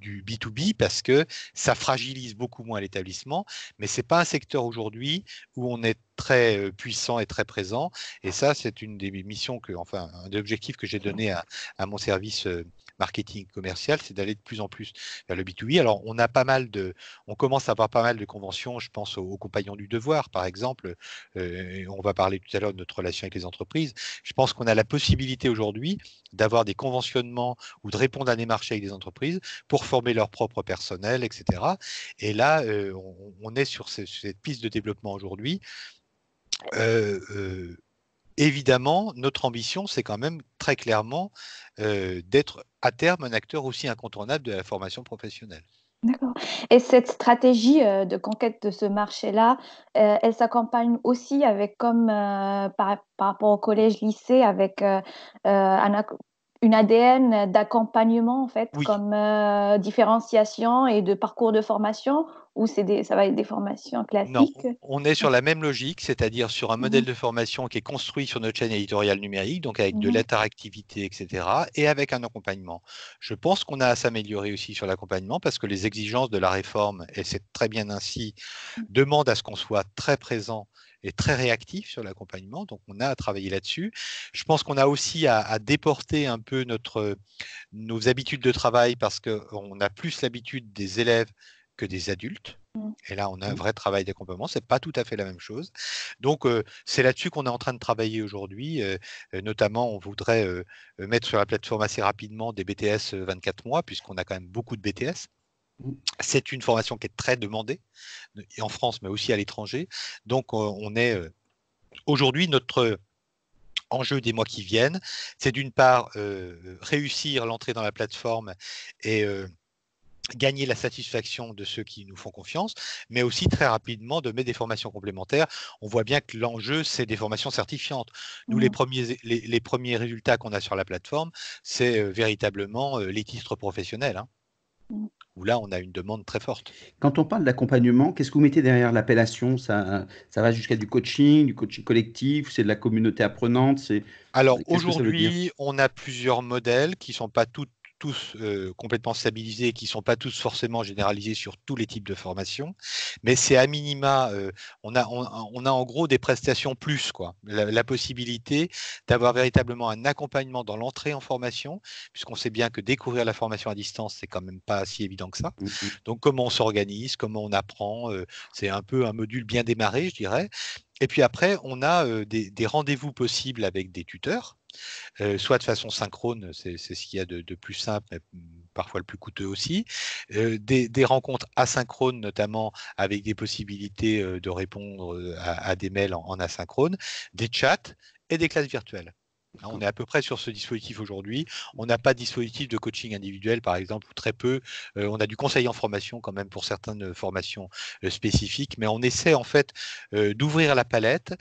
du B2B parce que ça fragilise beaucoup moins l'établissement, mais ce n'est pas un secteur aujourd'hui où on est très euh, puissant et très présent. Et ça, c'est une des missions que, enfin, un des objectifs que j'ai donné à, à, mon service euh, marketing commercial, c'est d'aller de plus en plus vers le B2B. Alors, on a pas mal de, on commence à avoir pas mal de conventions. Je pense aux, compagnons du devoir, par exemple. Euh, on va parler tout à l'heure de notre relation avec les entreprises. Je pense qu'on a la possibilité aujourd'hui d'avoir des conventionnements ou de répondre à des marchés avec des entreprises pour former leur propre personnel, etc. Et là, euh, on, est sur, cette piste de développement aujourd'hui. Euh, évidemment, notre ambition, c'est quand même très clairement euh, d'être à terme un acteur aussi incontournable de la formation professionnelle. D'accord. Et cette stratégie euh, de conquête de ce marché-là, euh, elle s'accompagne aussi avec, comme par, rapport au collège-lycée, avec une ADN d'accompagnement, en fait, comme différenciation et de parcours de formation, ou ça va être des formations classiques on est sur la même logique, c'est-à-dire sur un mmh modèle de formation qui est construit sur notre chaîne éditoriale numérique, donc avec mmh de l'interactivité, etc., et avec un accompagnement. Je pense qu'on a à s'améliorer aussi sur l'accompagnement parce que les exigences de la réforme, et c'est très bien ainsi, mmh. demandent à ce qu'on soit très présent et très réactif sur l'accompagnement, donc on a à travailler là-dessus. Je pense qu'on a aussi à, déporter un peu notre, nos habitudes de travail parce qu'on a plus l'habitude des élèves que des adultes. Mmh. Et là, on a un mmh. vrai travail d'accompagnement. C'est pas tout à fait la même chose. Donc, euh, c'est là-dessus qu'on est en train de travailler aujourd'hui. Euh, euh, notamment, on voudrait mettre sur la plateforme assez rapidement des BTS 24 mois, puisqu'on a quand même beaucoup de BTS. Mmh. C'est une formation qui est très demandée en France, mais aussi à l'étranger. Donc, on est aujourd'hui notre enjeu des mois qui viennent, c'est d'une part réussir l'entrée dans la plateforme et gagner la satisfaction de ceux qui nous font confiance, mais aussi très rapidement de mettre des formations complémentaires. On voit bien que l'enjeu, c'est des formations certifiantes. Nous, les, mmh. premiers, les, premiers résultats qu'on a sur la plateforme, c'est euh, véritablement euh, les titres professionnels, hein. mmh. où là, on a une demande très forte. Quand on parle d'accompagnement, qu'est-ce que vous mettez derrière l'appellation ça, ça va jusqu'à du coaching, du coaching collectif, c'est de la communauté apprenante c'est... Alors aujourd'hui, on a plusieurs modèles qui ne sont pas tous tous euh, complètement stabilisés, qui ne sont pas tous forcément généralisés sur tous les types de formations, mais c'est à minima, euh, on, a, on, a en gros des prestations plus, quoi. La, possibilité d'avoir véritablement un accompagnement dans l'entrée en formation, puisqu'on sait bien que découvrir la formation à distance, c'est quand même pas si évident que ça. Mm, mm. Donc comment on s'organise, comment on apprend, euh, c'est un peu un module bien démarré, je dirais. Et puis après, on a des rendez-vous possibles avec des tuteurs soit de façon synchrone, c'est ce qu'il y a de, plus simple, mais mmh, parfois le plus coûteux aussi. des, rencontres asynchrones, notamment avec des possibilités de répondre à, des mails en, asynchrone, des chats et des classes virtuelles. Hein, on est à peu près sur ce dispositif aujourd'hui. On n'a pas de dispositif de coaching individuel, par exemple, ou très peu. on a du conseil en formation quand même pour certaines formations spécifiques, mais on essaie en fait d'ouvrir la palette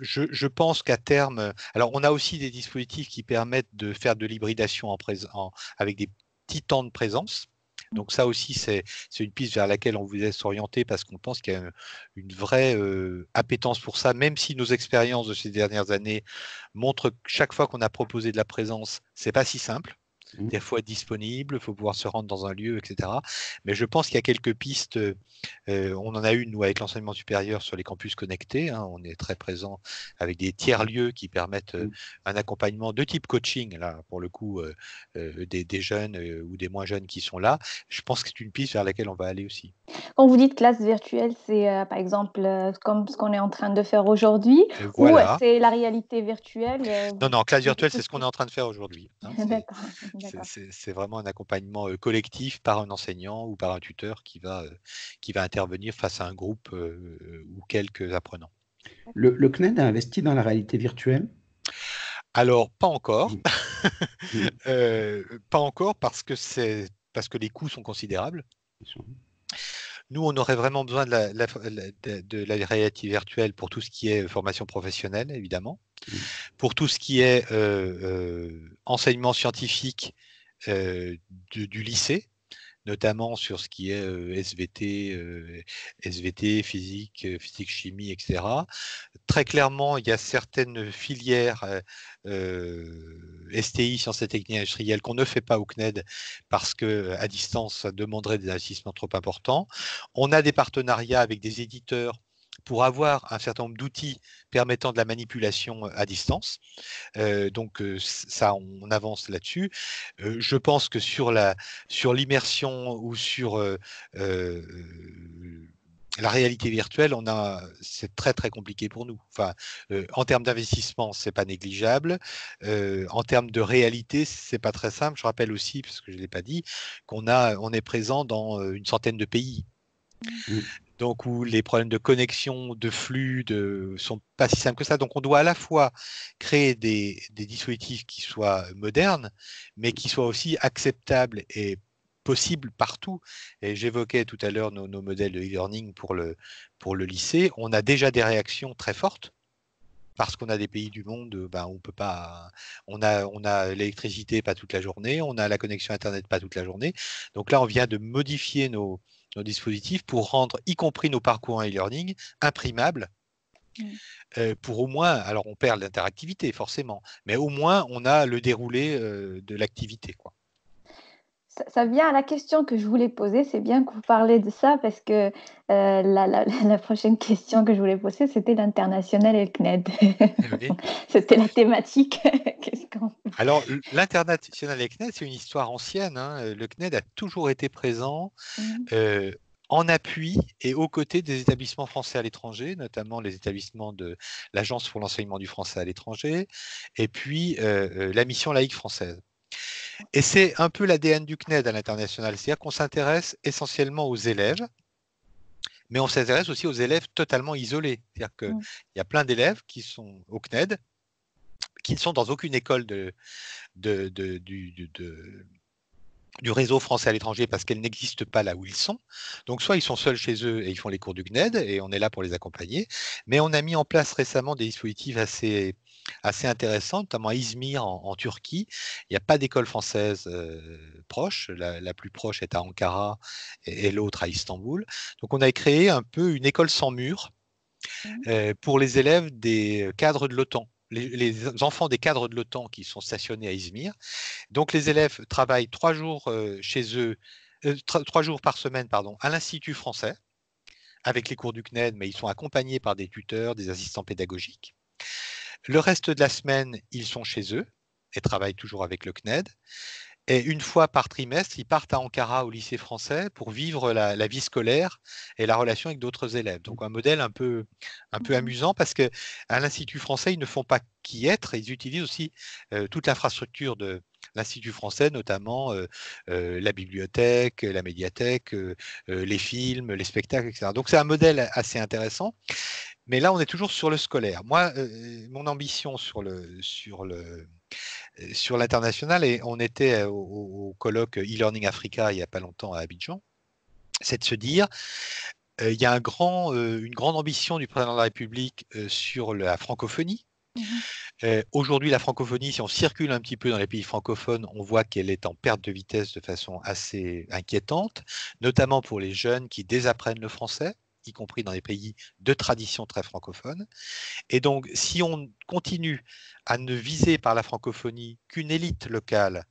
je, pense qu'à terme, alors on a aussi des dispositifs qui permettent de faire de l'hybridation avec des petits temps de présence. Mmh. Donc ça aussi, c'est une piste vers laquelle on voulait s'orienter parce qu'on pense qu'il y a une, vraie euh, appétence pour ça, même si nos expériences de ces dernières années montrent que chaque fois qu'on a proposé de la présence, c'est pas si simple. Mmh. Des fois disponible, il faut pouvoir se rendre dans un lieu, etc. Mais je pense qu'il y a quelques pistes. Euh, on en a une, nous, avec l'enseignement supérieur sur les campus connectés. Hein. on est très présent avec des tiers-lieux qui permettent mmh. euh, un accompagnement de type coaching, là, pour le coup, euh, des, jeunes ou des moins jeunes qui sont là. Je pense que c'est une piste vers laquelle on va aller aussi. Quand vous dites classe virtuelle, c'est par exemple comme ce qu'on est en train de faire aujourd'hui, ou c'est la réalité virtuelle Non, non, classe virtuelle, c'est ce qu'on est en train de faire aujourd'hui. Hein. *laughs* D'accord. C'est vraiment un accompagnement collectif par un enseignant ou par un tuteur qui va, qui va intervenir face à un groupe ou quelques apprenants. Le, CNED a investi dans la réalité virtuelle Alors, pas encore. *laughs* Euh, pas encore parce que, parce que les coûts sont considérables. Nous, on aurait vraiment besoin de la, de, la, réalité virtuelle pour tout ce qui est euh, formation professionnelle, évidemment. Mmh. Pour tout ce qui est euh, euh, enseignement scientifique du, lycée, notamment sur ce qui est SVT, SVT, physique, physique, chimie, etc. Très clairement, il y a certaines filières STI, sciences et techniques industrielles, qu'on ne fait pas au CNED parce qu'à distance, ça demanderait des investissements trop importants. On a des partenariats avec des éditeurs pour avoir un certain nombre d'outils permettant de la manipulation euh, à distance. Euh, donc euh, ça, on avance là-dessus. je pense que sur la sur l'immersion ou sur la réalité virtuelle, on a, c'est très très compliqué pour nous. en termes d'investissement, c'est pas négligeable. en termes de réalité, c'est pas très simple. Je rappelle aussi, parce que je l'ai pas dit, qu'on a, on est présent dans une centaine de pays. Mmh. Mmh donc où les problèmes de connexion, de flux, de sont pas si simples que ça. Donc on doit à la fois créer des, des dispositifs qui soient modernes, mais qui soient aussi acceptables et possibles partout. Et j'évoquais tout à l'heure nos, nos, modèles de e-learning pour le, pour le lycée. On a déjà des réactions très fortes parce qu'on a des pays du monde, ben, on peut pas, on a, on a l'électricité pas toute la journée, on a la connexion Internet pas toute la journée. Donc là, on vient de modifier nos, nos dispositifs pour rendre, y compris nos parcours en e-learning, imprimables euh, pour au moins, alors on perd l'interactivité forcément, mais au moins on a le déroulé euh, de l'activité. Quoi ça, vient à la question que je voulais poser. C'est bien que vous parlez de ça parce que euh, *laughs* la, prochaine question que je voulais poser, c'était l'international et le CNED. Eh *laughs* c'était la thématique. *laughs* Alors, l'international et le CNED, c'est une histoire ancienne. Hein. Le CNED a toujours été présent. Mhm. Euh, en appui et aux côtés des établissements français à l'étranger, notamment les établissements de l'Agence pour l'enseignement du français à l'étranger, et puis euh, la mission laïque française. Et c'est un peu l'ADN du CNED à l'international, c'est-à-dire qu'on s'intéresse essentiellement aux élèves, mais on s'intéresse aussi aux élèves totalement isolés. C'est-à-dire qu'il mm. y a plein d'élèves qui sont au CNED, qui ne sont dans aucune école du, réseau français à l'étranger parce qu'elle n'existe pas là où ils sont. Donc soit ils sont seuls chez eux et ils font les cours du CNED et on est là pour les accompagner, mais on a mis en place récemment des dispositifs assez assez intéressant, notamment à Izmir en, Turquie. Il n'y a pas d'école française euh, proche. La, plus proche est à Ankara et, l'autre à Istanbul. Donc on a créé un peu une école sans mur mmh. euh, pour les élèves des euh, cadres de l'OTAN. Les, enfants des cadres de l'OTAN qui sont stationnés à Izmir. Donc les élèves travaillent trois jours chez eux, trois jours par semaine pardon, à l'Institut français avec les cours du CNED, mais ils sont accompagnés par des tuteurs, des assistants pédagogiques. Le reste de la semaine, ils sont chez eux et travaillent toujours avec le CNED. Et une fois par trimestre, ils partent à Ankara au lycée français pour vivre la, vie scolaire et la relation avec d'autres élèves. Donc un modèle un peu, un peu mhm. amusant parce qu'à l'Institut français, ils ne font pas qu'y être, ils utilisent aussi euh, toute l'infrastructure de, l'Institut français, notamment euh, euh, la bibliothèque, la médiathèque, les films, les spectacles, etc. Donc c'est un modèle assez intéressant. Mais là, on est toujours sur le scolaire. Moi, euh, euh, mon ambition sur euh, l'international, et on était au, colloque e-learning Africa il n'y a pas longtemps à Abidjan, c'est de se dire il y a une grande ambition du président de la République sur la francophonie. Mmh aujourd'hui, la francophonie, si on circule un petit peu dans les pays francophones, on voit qu'elle est en perte de vitesse de façon assez inquiétante, notamment pour les jeunes qui désapprennent le français y compris dans les pays de tradition très francophone. Et donc, si on continue à ne viser par la francophonie qu'une élite locale,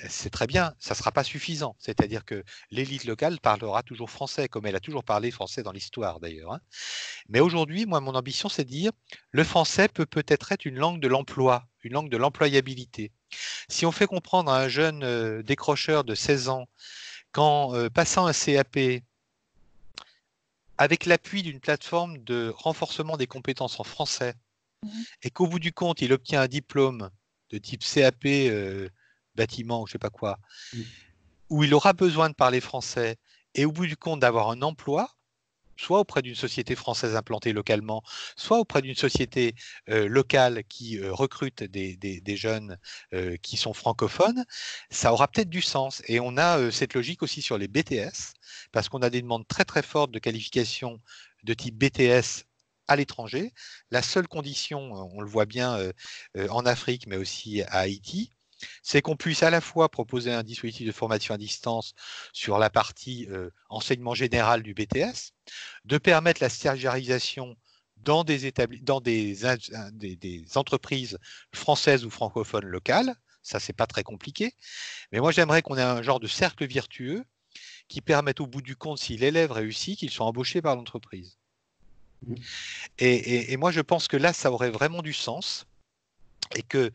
eh, c'est très bien, ça ne sera pas suffisant. C'est-à-dire que l'élite locale parlera toujours français, comme elle a toujours parlé français dans l'histoire d'ailleurs. Hein. Mais aujourd'hui, moi, mon ambition, c'est de dire, le français peut peut-être être une langue de l'emploi, une langue de l'employabilité. Si on fait comprendre à un jeune euh, décrocheur de 16 ans qu'en euh, passant un CAP, avec l'appui d'une plateforme de renforcement des compétences en français, mhm. et qu'au bout du compte, il obtient un diplôme de type CAP euh, bâtiment ou je sais pas quoi, où il aura besoin de parler français, et au bout du compte d'avoir un emploi, soit auprès d'une société française implantée localement, soit auprès d'une société euh, locale qui euh, recrute des, jeunes euh, qui sont francophones, ça aura peut-être du sens. Et on a cette logique aussi sur les BTS, parce qu'on a des demandes très très fortes de qualification de type BTS à l'étranger. La seule condition, on le voit bien en Afrique, mais aussi à Haïti, c'est qu'on puisse à la fois proposer un dispositif de formation à distance sur la partie euh, enseignement général du BTS, de permettre la stagiarisation dans, des, dans entreprises françaises ou francophones locales. Ça, c'est pas très compliqué. Mais moi, j'aimerais qu'on ait un genre de cercle virtueux qui permette au bout du compte, si l'élève réussit, qu'il soit embauché par l'entreprise. Mmh. et, moi, je pense que là, ça aurait vraiment du sens et que,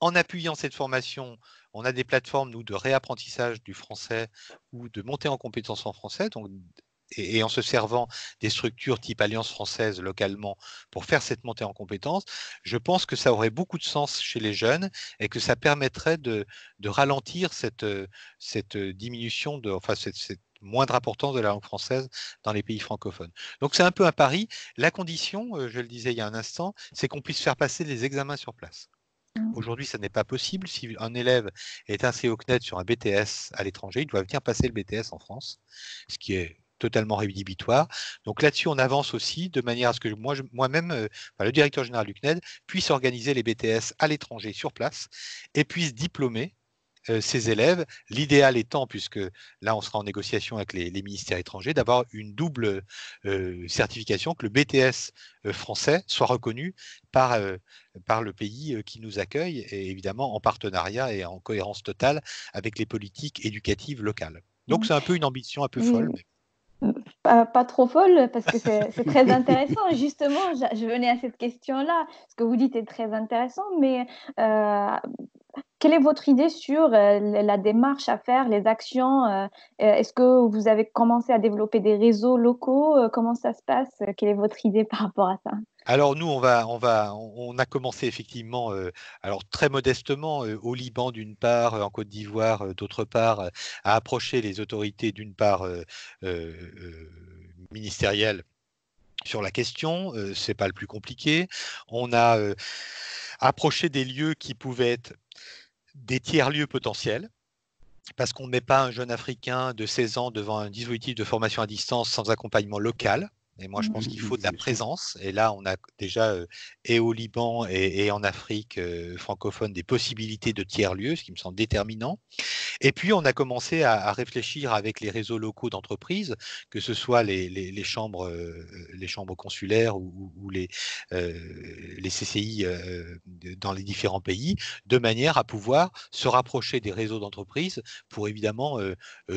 en appuyant cette formation, on a des plateformes nous, de réapprentissage du français ou de montée en compétences en français, et, en se servant des structures type Alliance française localement pour faire cette montée en compétence, je pense que ça aurait beaucoup de sens chez les jeunes et que ça permettrait de, ralentir cette, euh, euh, diminution, de, enfin cette, moindre importance de la langue française dans les pays francophones. Donc c'est un peu un pari. La condition, euh, je le disais il y a un instant, c'est qu'on puisse faire passer les examens sur place. Mmh. Aujourd'hui, ça n'est pas possible. Si un élève est inscrit au CNED sur un BTS à l'étranger, il doit venir passer le BTS en France, ce qui est totalement rédhibitoire. Donc là-dessus, on avance aussi de manière à ce que moi, même euh, le directeur général du CNED, puisse organiser les BTS à l'étranger sur place et puisse diplômer euh, ses élèves, l'idéal étant, puisque là on sera en négociation avec les, ministères étrangers, d'avoir une double euh, certification, que le BTS euh, français soit reconnu par, par le pays qui nous accueille, et évidemment en partenariat et en cohérence totale avec les politiques éducatives locales. Donc c'est un peu une ambition un peu mm. folle. Pas, trop folle, parce que c'est très intéressant. Justement, je, venais à cette question-là. Ce que vous dites est très intéressant, mais quelle est votre idée sur euh, la démarche à faire, les actions euh, euh, Est-ce que vous avez commencé à développer des réseaux locaux Comment ça se passe Quelle est votre idée par rapport à ça alors nous, on va, on va, on a commencé effectivement, alors très modestement, au Liban d'une part, en Côte d'Ivoire d'autre part, à approcher les autorités d'une part ministérielles sur la question. Ce n'est pas le plus compliqué. On a approché des lieux qui pouvaient être des tiers-lieux potentiels, parce qu'on ne met pas un jeune Africain de 16 ans devant un dispositif de formation à distance sans accompagnement local. Et moi, je pense mmh, qu'il mmh, faut de la présence. Et là, on a déjà, et au Liban et, en Afrique francophone, des possibilités de tiers-lieux, ce qui me semble déterminant. Et puis, on a commencé à, réfléchir avec les réseaux locaux d'entreprises, que ce soit les, chambres, les chambres consulaires ou, les, les CCI dans les différents pays, de manière à pouvoir se rapprocher des réseaux d'entreprises pour évidemment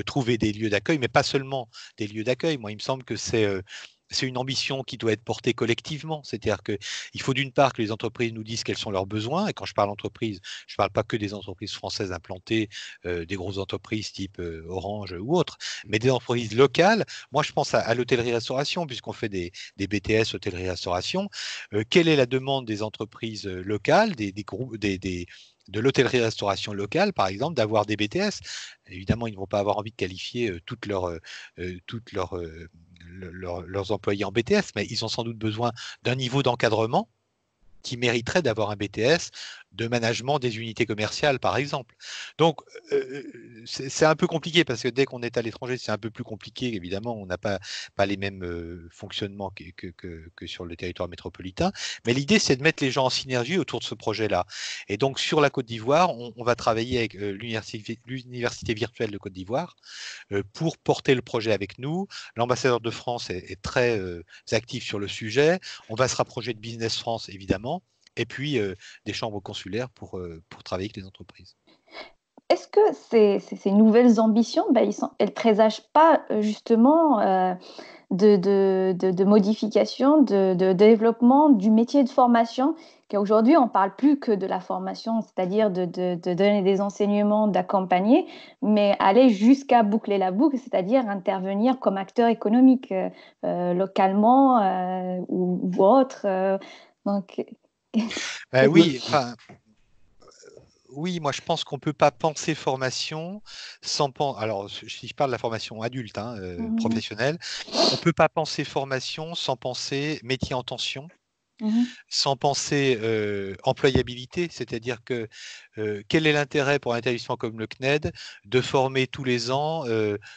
trouver des lieux d'accueil, mais pas seulement des lieux d'accueil. Moi, il me semble que c'est c'est une ambition qui doit être portée collectivement. C'est-à-dire qu'il faut d'une part que les entreprises nous disent quels sont leurs besoins. Et quand je parle entreprise, je ne parle pas que des entreprises françaises implantées, euh, des grosses entreprises type euh, Orange ou autres, mais des entreprises locales. Moi, je pense à, l'hôtellerie-restauration, puisqu'on fait des, BTS hôtellerie-restauration. Euh, quelle est la demande des entreprises locales, des, groupes, des, de l'hôtellerie-restauration locale, par exemple, d'avoir des BTS. Évidemment, ils ne vont pas avoir envie de qualifier toutes leurs, leurs employés en BTS, mais ils ont sans doute besoin d'un niveau d'encadrement qui mériterait d'avoir un BTS de management des unités commerciales, par exemple. Donc, euh, euh, c'est un peu compliqué parce que dès qu'on est à l'étranger, c'est un peu plus compliqué, évidemment. On n'a pas, pas les mêmes euh, fonctionnements que, que, sur le territoire métropolitain. Mais l'idée, c'est de mettre les gens en synergie autour de ce projet-là. Et donc, sur la Côte d'Ivoire, on, va travailler avec euh, l'université virtuelle de Côte d'Ivoire pour porter le projet avec nous. L'ambassadeur de France est très actif sur le sujet. On va se rapprocher de Business France, évidemment et puis des chambres consulaires pour, pour travailler avec les entreprises. Est-ce que ces, ces, nouvelles ambitions, bah, ils elles ne présagent pas justement de, de, de, modification, de, développement du métier de formation aujourd'hui, on ne parle plus que de la formation, c'est-à-dire de, donner des enseignements, d'accompagner, mais aller jusqu'à boucler la boucle, c'est-à-dire intervenir comme acteur économique euh, localement ou, ou, autre. donc, euh, oui, euh, oui, moi je pense qu'on ne peut pas penser formation sans penser. Alors, si je parle de la formation adulte, hein, euh, mhm. professionnelle, on peut pas penser formation sans penser métier en tension. Mhm. sans penser employabilité, c'est-à-dire que quel est l'intérêt pour un établissement comme le CNED de former tous les ans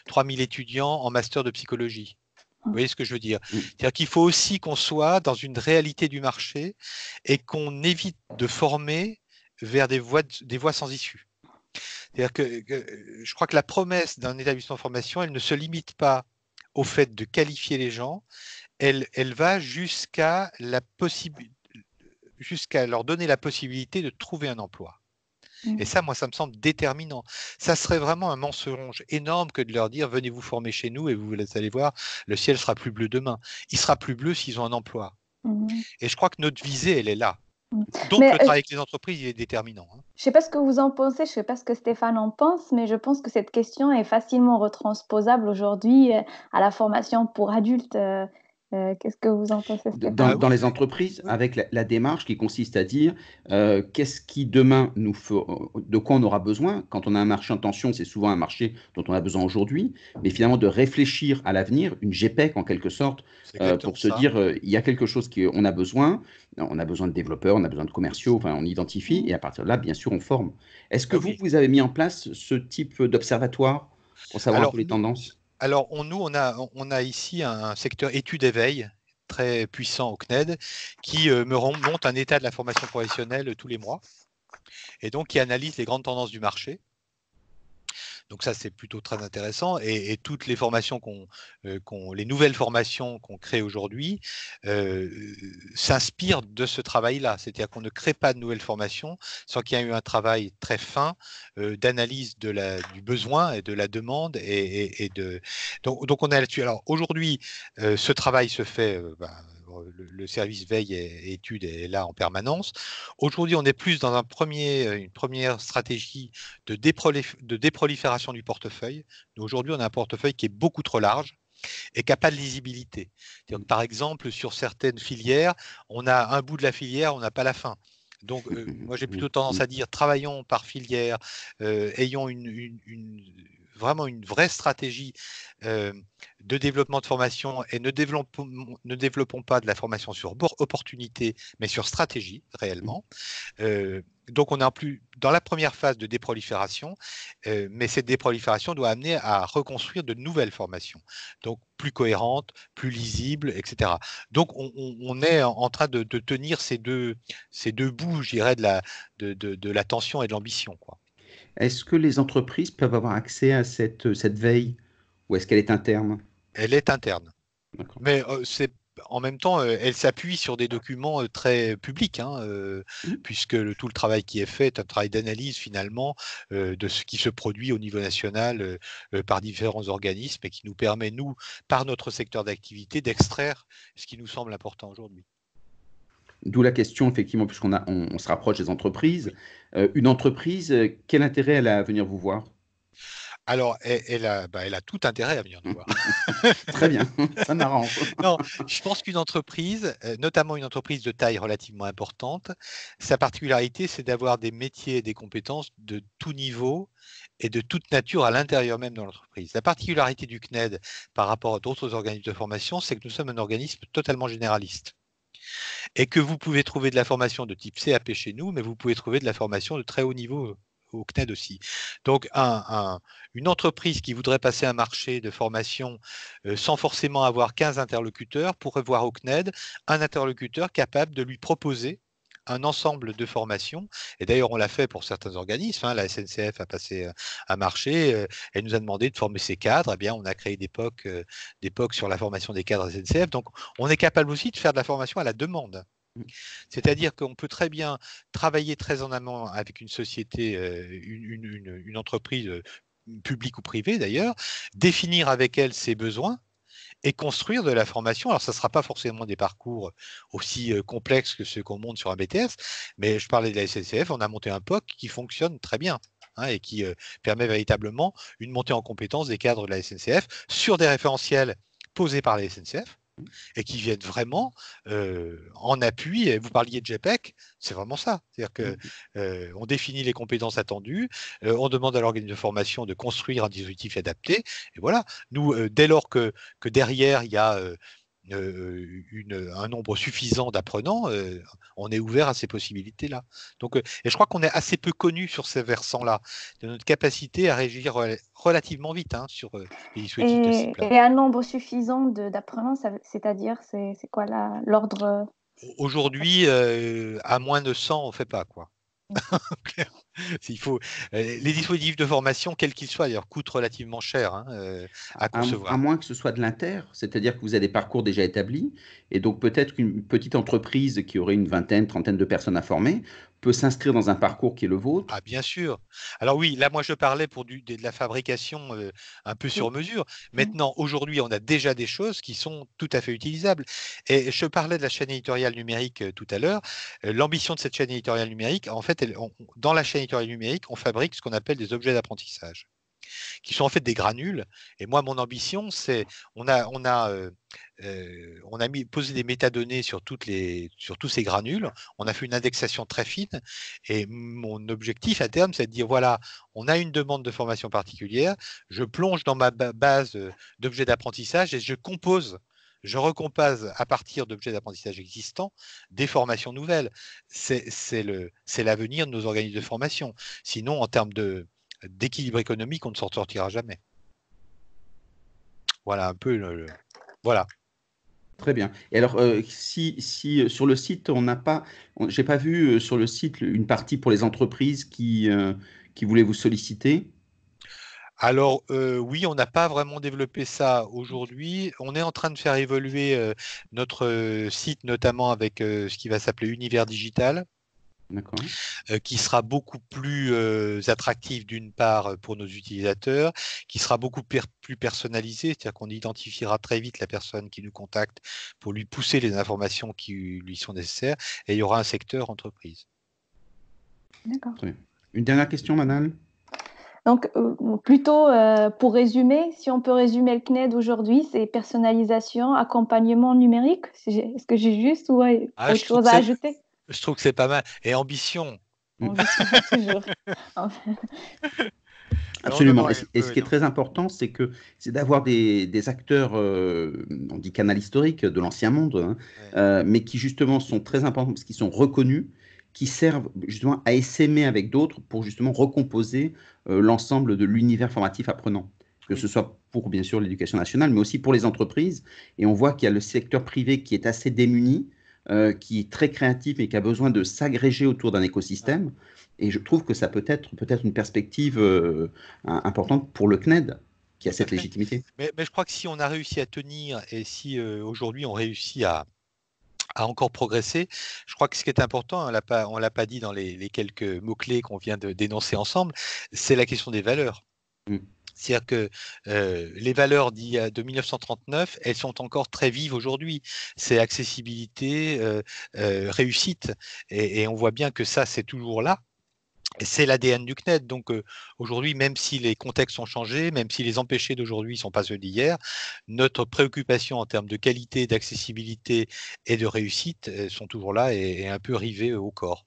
3000 étudiants en master de psychologie vous voyez ce que je veux dire C'est-à-dire qu'il faut aussi qu'on soit dans une réalité du marché et qu'on évite de former vers des voies, des voies sans issue. C'est-à-dire que, je crois que la promesse d'un établissement de formation, elle ne se limite pas au fait de qualifier les gens, elle, elle va jusqu'à la jusqu'à leur donner la possibilité de trouver un emploi. Mmh. Et ça, moi, ça me semble déterminant. Ça serait vraiment un mensonge énorme que de leur dire venez vous former chez nous et vous allez voir, le ciel sera plus bleu demain. Il sera plus bleu s'ils ont un emploi. Mmh. Et je crois que notre visée, elle est là. Mmh. Donc le travail avec les entreprises il est déterminant. Hein. Je ne sais pas ce que vous en pensez, je ne sais pas ce que Stéphane en pense, mais je pense que cette question est facilement retransposable aujourd'hui euh, à la formation pour adultes. Euh, euh, qu'est-ce que vous en pensez dans, ah les entreprises, avec la, démarche qui consiste à dire euh, qu'est-ce qui demain nous de quoi on aura besoin quand on a un marché en tension, c'est souvent un marché dont on a besoin aujourd'hui, mais finalement de réfléchir à l'avenir, une GPEC en quelque sorte, euh, pour se dire il y a quelque chose qu'on a besoin, on a besoin de développeurs, on a besoin de commerciaux, on identifie mmh. et à partir de là, bien sûr, on forme. Est-ce que vous, vous avez mis en place ce type d'observatoire pour savoir les tendances alors, on, nous, on a, ici un secteur études-éveil très puissant au CNED qui euh, me remonte un état de la formation professionnelle tous les mois et donc qui analyse les grandes tendances du marché donc ça, c'est plutôt très intéressant. Et, toutes les formations euh, qu'on, les nouvelles formations qu'on crée aujourd'hui euh, s'inspirent de ce travail-là. C'est-à-dire qu'on ne crée pas de nouvelles formations sans qu'il y ait eu un travail très fin euh, d'analyse du besoin et de la demande et, de. Donc, on est là Alors aujourd'hui, ce travail se fait. Ben, euh, le, service veille et, étude est là en permanence. Aujourd'hui, on est plus dans euh, une première stratégie de, déprolifération du portefeuille. Aujourd'hui, on a un portefeuille qui est beaucoup trop large et qui n'a pas de lisibilité. Par exemple, sur certaines filières, on a un bout de la filière, on n'a pas la fin. Donc, euh, *laughs* moi, j'ai plutôt tendance à dire travaillons par filière, ayons une vraiment une vraie stratégie euh, de développement de formation et ne développons, ne développons pas de la formation sur opportunité, mais sur stratégie mmh. réellement. Euh, donc on est plus dans la première phase de déprolifération, euh, mais cette déprolifération doit amener à reconstruire de nouvelles formations, donc plus cohérentes, plus lisibles, etc. Donc on, est en train de, tenir ces deux, ces deux bouts, je dirais, de la, de, de, de la tension et de l'ambition. Quoi. Est-ce que les entreprises peuvent avoir accès à cette, cette veille ou est-ce qu'elle est interne Elle est interne. Mais euh, en même temps, euh, elle s'appuie sur des documents euh, très publics, hein, mmh. puisque le, tout le travail qui est fait est un travail d'analyse finalement de ce qui se produit au niveau national par différents organismes et qui nous permet, nous, par notre secteur d'activité, d'extraire ce qui nous semble important aujourd'hui. D'où la question, effectivement, puisqu'on se rapproche des entreprises. Euh, une entreprise, euh, quel intérêt elle a à venir vous voir alors, elle, a, bah, elle, a, tout intérêt à venir nous voir. *laughs* Très bien, *laughs* ça m'arrange. non, je pense qu'une entreprise, euh, notamment une entreprise de taille relativement importante, sa particularité, c'est d'avoir des métiers et des compétences de tout niveau et de toute nature à l'intérieur même de l'entreprise. La particularité du CNED par rapport à d'autres organismes de formation, c'est que nous sommes un organisme totalement généraliste et que vous pouvez trouver de la formation de type CAP chez nous, mais vous pouvez trouver de la formation de très haut niveau euh, au CNED aussi. Donc, une entreprise qui voudrait passer un marché de formation euh, sans forcément avoir 15 interlocuteurs pourrait voir au CNED un interlocuteur capable de lui proposer un ensemble de formations. Et d'ailleurs, on l'a fait pour certains organismes. Hein, la SNCF a passé euh, à marché. Euh, elle nous a demandé de former ses cadres. et eh bien, on a créé euh, des POC, sur la formation des cadres SNCF. Donc, on est capable aussi de faire de la formation à la demande. Mmh. C'est-à-dire qu'on peut très bien travailler très en amont avec une société, une entreprise publique ou privée d'ailleurs, définir avec elle ses besoins, et construire de la formation. Alors, ça ne sera pas forcément des parcours aussi euh, complexes que ceux qu'on monte sur un BTS, mais je parlais de la SNCF, on a monté un POC qui fonctionne très bien. Hein, et qui euh, permet véritablement une montée en compétence des cadres de la SNCF sur des référentiels posés par la SNCF, et qui viennent vraiment euh, en appui. Et vous parliez de JPEG, c'est vraiment ça. C'est-à-dire que mmh. euh, on définit les compétences attendues, euh, on demande à l'organisme de formation de construire un dispositif adapté, et voilà. Nous, dès lors que, que derrière il y a une, euh, un nombre suffisant d'apprenants, euh, on est ouvert à ces possibilités-là. Donc, euh, et je crois qu'on est assez peu connu sur ces versants-là, de notre capacité à réagir relativement vite hein, sur et, et, un nombre suffisant d'apprenants, c'est-à-dire, c'est quoi l'ordre Aujourd'hui, à moins de 100, on ne fait pas. quoi. *laughs* faut euh, les dispositifs de formation, quels qu'ils soient, d'ailleurs, coûtent relativement cher hein, euh, à concevoir. à, moins que ce soit de l'inter, c'est-à-dire que vous avez des parcours déjà établis, et donc peut-être qu'une petite entreprise qui aurait une vingtaine, trentaine de personnes à former peut s'inscrire dans un parcours qui est le vôtre Ah, bien sûr. Alors oui, là, moi, je parlais pour de, la fabrication euh, un peu sur mesure. Maintenant, aujourd'hui, on a déjà des choses qui sont tout à fait utilisables. Et je parlais de la chaîne éditoriale numérique euh, tout à l'heure. Euh, l'ambition de cette chaîne éditoriale numérique, en fait, dans la chaîne éditoriale numérique, on fabrique ce qu'on appelle des objets d'apprentissage qui sont en fait des granules. Et moi, mon ambition, c'est on a, on a, euh, euh, on a mis, posé des métadonnées sur, toutes les, sur tous ces granules. On a fait une indexation très fine. Et mon objectif à terme, c'est de dire voilà, on a une demande de formation particulière. Je plonge dans ma base euh, d'objets d'apprentissage et je compose je recompose à partir d'objets d'apprentissage existants des formations nouvelles. C'est l'avenir de nos organismes de formation. Sinon, en termes de, d'équilibre économique, on ne s'en sortira jamais. Voilà un peu le, voilà. Très bien. Et alors, euh, si, si, euh, sur le site, on n'a pas, j'ai pas vu euh, sur le site une partie pour les entreprises qui, qui voulaient vous solliciter. Alors oui, on n'a pas vraiment développé ça aujourd'hui. On est en train de faire évoluer notre site, notamment avec ce qui va s'appeler Univers Digital. Euh, qui sera beaucoup plus attractive euh, attractif d'une part euh, pour nos utilisateurs, qui sera beaucoup plus personnalisé, c'est-à-dire qu'on identifiera très vite la personne qui nous contacte pour lui pousser les informations qui lui sont nécessaires, et il y aura un secteur entreprise. D'accord. Une dernière question, madame donc, plutôt pour résumer, si on peut résumer le CNED aujourd'hui, c'est personnalisation, accompagnement numérique. Est-ce que j'ai juste ou ah, autre chose à ajouter je trouve que c'est pas mal. Et ambition. Mmh. *laughs* Absolument. et, ce qui est très important, c'est que c'est d'avoir des, acteurs, euh, on dit canal historique de l'ancien monde, hein, euh, mais qui justement sont très importants parce qu'ils sont reconnus, qui servent justement à essaimer avec d'autres pour justement recomposer euh, l'ensemble de l'univers formatif apprenant. Que ce soit pour bien sûr l'éducation nationale, mais aussi pour les entreprises. Et on voit qu'il y a le secteur privé qui est assez démuni euh, qui est très créatif et qui a besoin de s'agréger autour d'un écosystème. Et je trouve que ça peut être peut-être une perspective euh, importante pour le CNED qui a cette légitimité. Mais, je crois que si on a réussi à tenir et si euh, aujourd'hui on réussit à, encore progresser. Je crois que ce qui est important, on ne pas, l'a pas dit dans les, quelques mots clés qu'on vient de dénoncer ensemble, c'est la question des valeurs. Mm. C'est-à-dire que les valeurs de 1939, elles sont encore très vives aujourd'hui. C'est accessibilité, réussite, et, on voit bien que ça, c'est toujours là c'est l'ADN du CNED. Donc aujourd'hui, même si les contextes ont changé, même si les empêchés d'aujourd'hui ne sont pas ceux d'hier, notre préoccupation en termes de qualité, d'accessibilité et de réussite sont toujours là et un peu rivées au corps.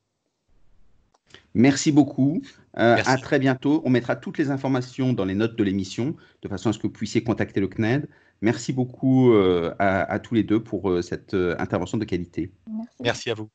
Merci beaucoup. Euh, à très bientôt. On mettra toutes les informations dans les notes de l'émission, de façon à ce que vous puissiez contacter le CNED. Merci beaucoup euh, à, tous les deux pour euh, cette intervention de qualité. Merci à vous.